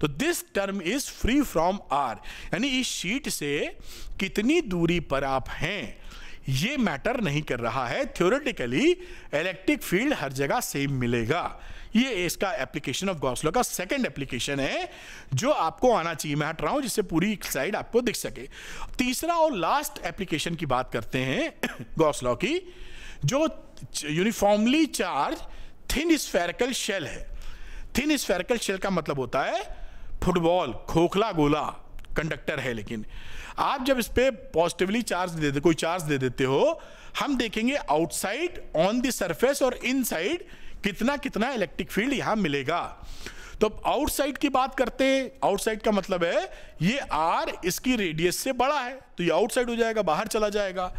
तो this term is free from r यानी इस शीट से कितनी दूरी पर आप हैं ये मैटर नहीं कर रहा है थ्योरेटिकली इलेक्ट्रिक फील्ड हर जगह सेम मिलेगा ये इसका एप्लीकेशन ऑफ गौसलो का सेकंड एप्लीकेशन है जो आपको आना चाहिए मैं हट रहा हूं जिससे पूरी साइड आपको दिख सके तीसरा और लास्ट एप्लीकेशन की बात करते हैं गौसलो की जो uniformly charge thin spherical shell है थिन स्फेरिकल शेल का मतलब होता है फुटबॉल खोखला गोला कंडक्टर है लेकिन आप जब इस पर पॉजिटिवली चार्ज दे देते कोई चार्ज दे देते हो हम देखेंगे आउटसाइड ऑन द सरफेस और इनसाइड कितना कितना इलेक्ट्रिक फील्ड यहां मिलेगा तो आउटसाइड की बात करते हैं आउटसाइड का मतलब है ये आर इसकी रेडियस से बड़ा है तो ये आउटसाइड हो जाएगा बाहर चला जाएगा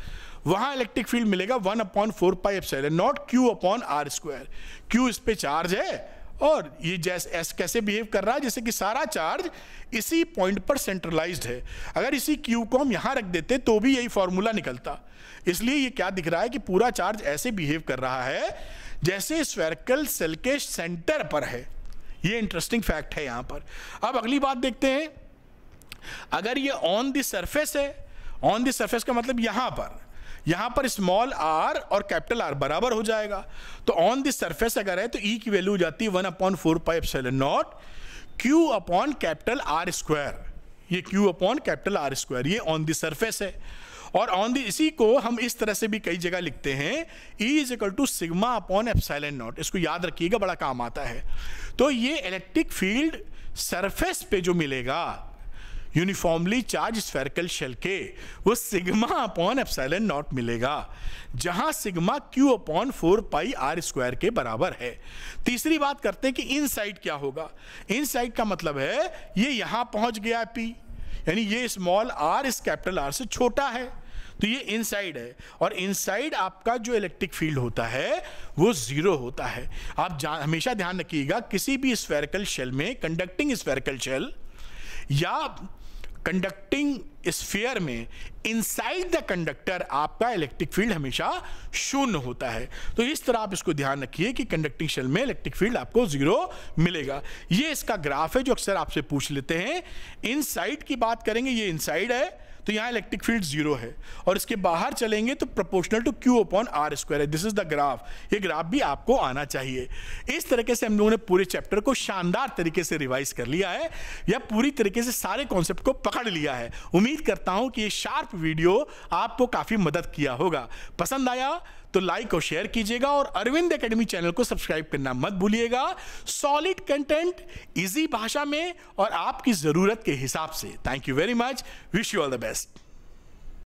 वहां इलेक्ट्रिक फील्ड मिलेगा वन अपॉन फोर पाई एफ not Q upon are square q इस पे चार्ज है और ये जैसे कैसे बिहेव कर रहा है जैसे कि सारा चार्ज इसी पॉइंट पर सेंट्रलाइज्ड है अगर इसी क्यू को हम यहाँ रख देते तो भी यही फॉर्मूला निकलता इसलिए ये क्या दिख रहा है कि पूरा चार्ज ऐसे बिहेव कर रहा है जैसे स्वेरकल सेल के सेंटर पर है ये इंटरेस्टिंग फैक्ट है यहाँ पर अब अगली बात देखते हैं अगर ये ऑन द सर्फेस है ऑन द सर्फेस का मतलब यहाँ पर यहां पर स्मॉल आर और कैपिटल आर बराबर हो जाएगा तो ऑन दिस सरफेस अगर है तो ई e की वैल्यू हो जाती है one upon four pi epsilon not Q upon capital R square ये q upon capital R square ये ऑन द सरफेस है और ऑन द इसी को हम इस तरह से भी कई जगह लिखते हैं E is equal to sigma upon epsilon naught इसको याद रखिएगा बड़ा काम आता है तो ये इलेक्ट्रिक फील्ड सरफेस पे जो मिलेगा यूनिफॉर्मली चार्ज स्फेरिकल शेल के वो सिग्मा अपॉन एप्साइलन नॉट मिलेगा जहां sigma q upon four pi r square के बराबर है तीसरी बात करते हैं कि इन साइड क्या होगा इन साइड का मतलब है ये यहां पहुंच गया है पी यानी ये स्मॉल आर इस कैपिटल आर से छोटा है तो ये इनसाइड है और इनसाइड आपका जो इलेक्ट्रिक फील्ड होता है वो ज़ीरो होता है आप हमेशा ध्यान रखिएगा किसी भी स्फेरिकल शेल में कंडक्टिंग स्फेरिकल शेल या कंडक्टिंग स्फीयर में इनसाइड द कंडक्टर आपका इलेक्ट्रिक फील्ड हमेशा शून्य होता है तो इस तरह आप इसको ध्यान रखिए कि कंडक्टिंग शेल में इलेक्ट्रिक फील्ड आपको जीरो मिलेगा ये इसका ग्राफ है जो अक्सर आपसे पूछ लेते हैं इनसाइड की बात करेंगे ये इनसाइड है तो यहाँ इलेक्ट्रिक फील्ड जीरो है और इसके बाहर चलेंगे तो proportional to q upon are square है दिस इज द ग्राफ ये ग्राफ भी आपको आना चाहिए इस तरीके से हम लोगों ने पूरे चैप्टर को शानदार तरीके से रिवाइज कर लिया है या पूरी तरीके से सारे कॉन्सेप्ट को पकड़ लिया है उम्मीद करता हूँ कि ये शार्प वीडियो आपको काफ़ी मदद किया होगा पसंद आया तो लाइक और शेयर कीजिएगा और अरविंद एकेडमी चैनल को सब्सक्राइब करना मत भूलिएगा सॉलिड कंटेंट इजी भाषा में और आपकी ज़रूरत के हिसाब से thank you very much wish you all the best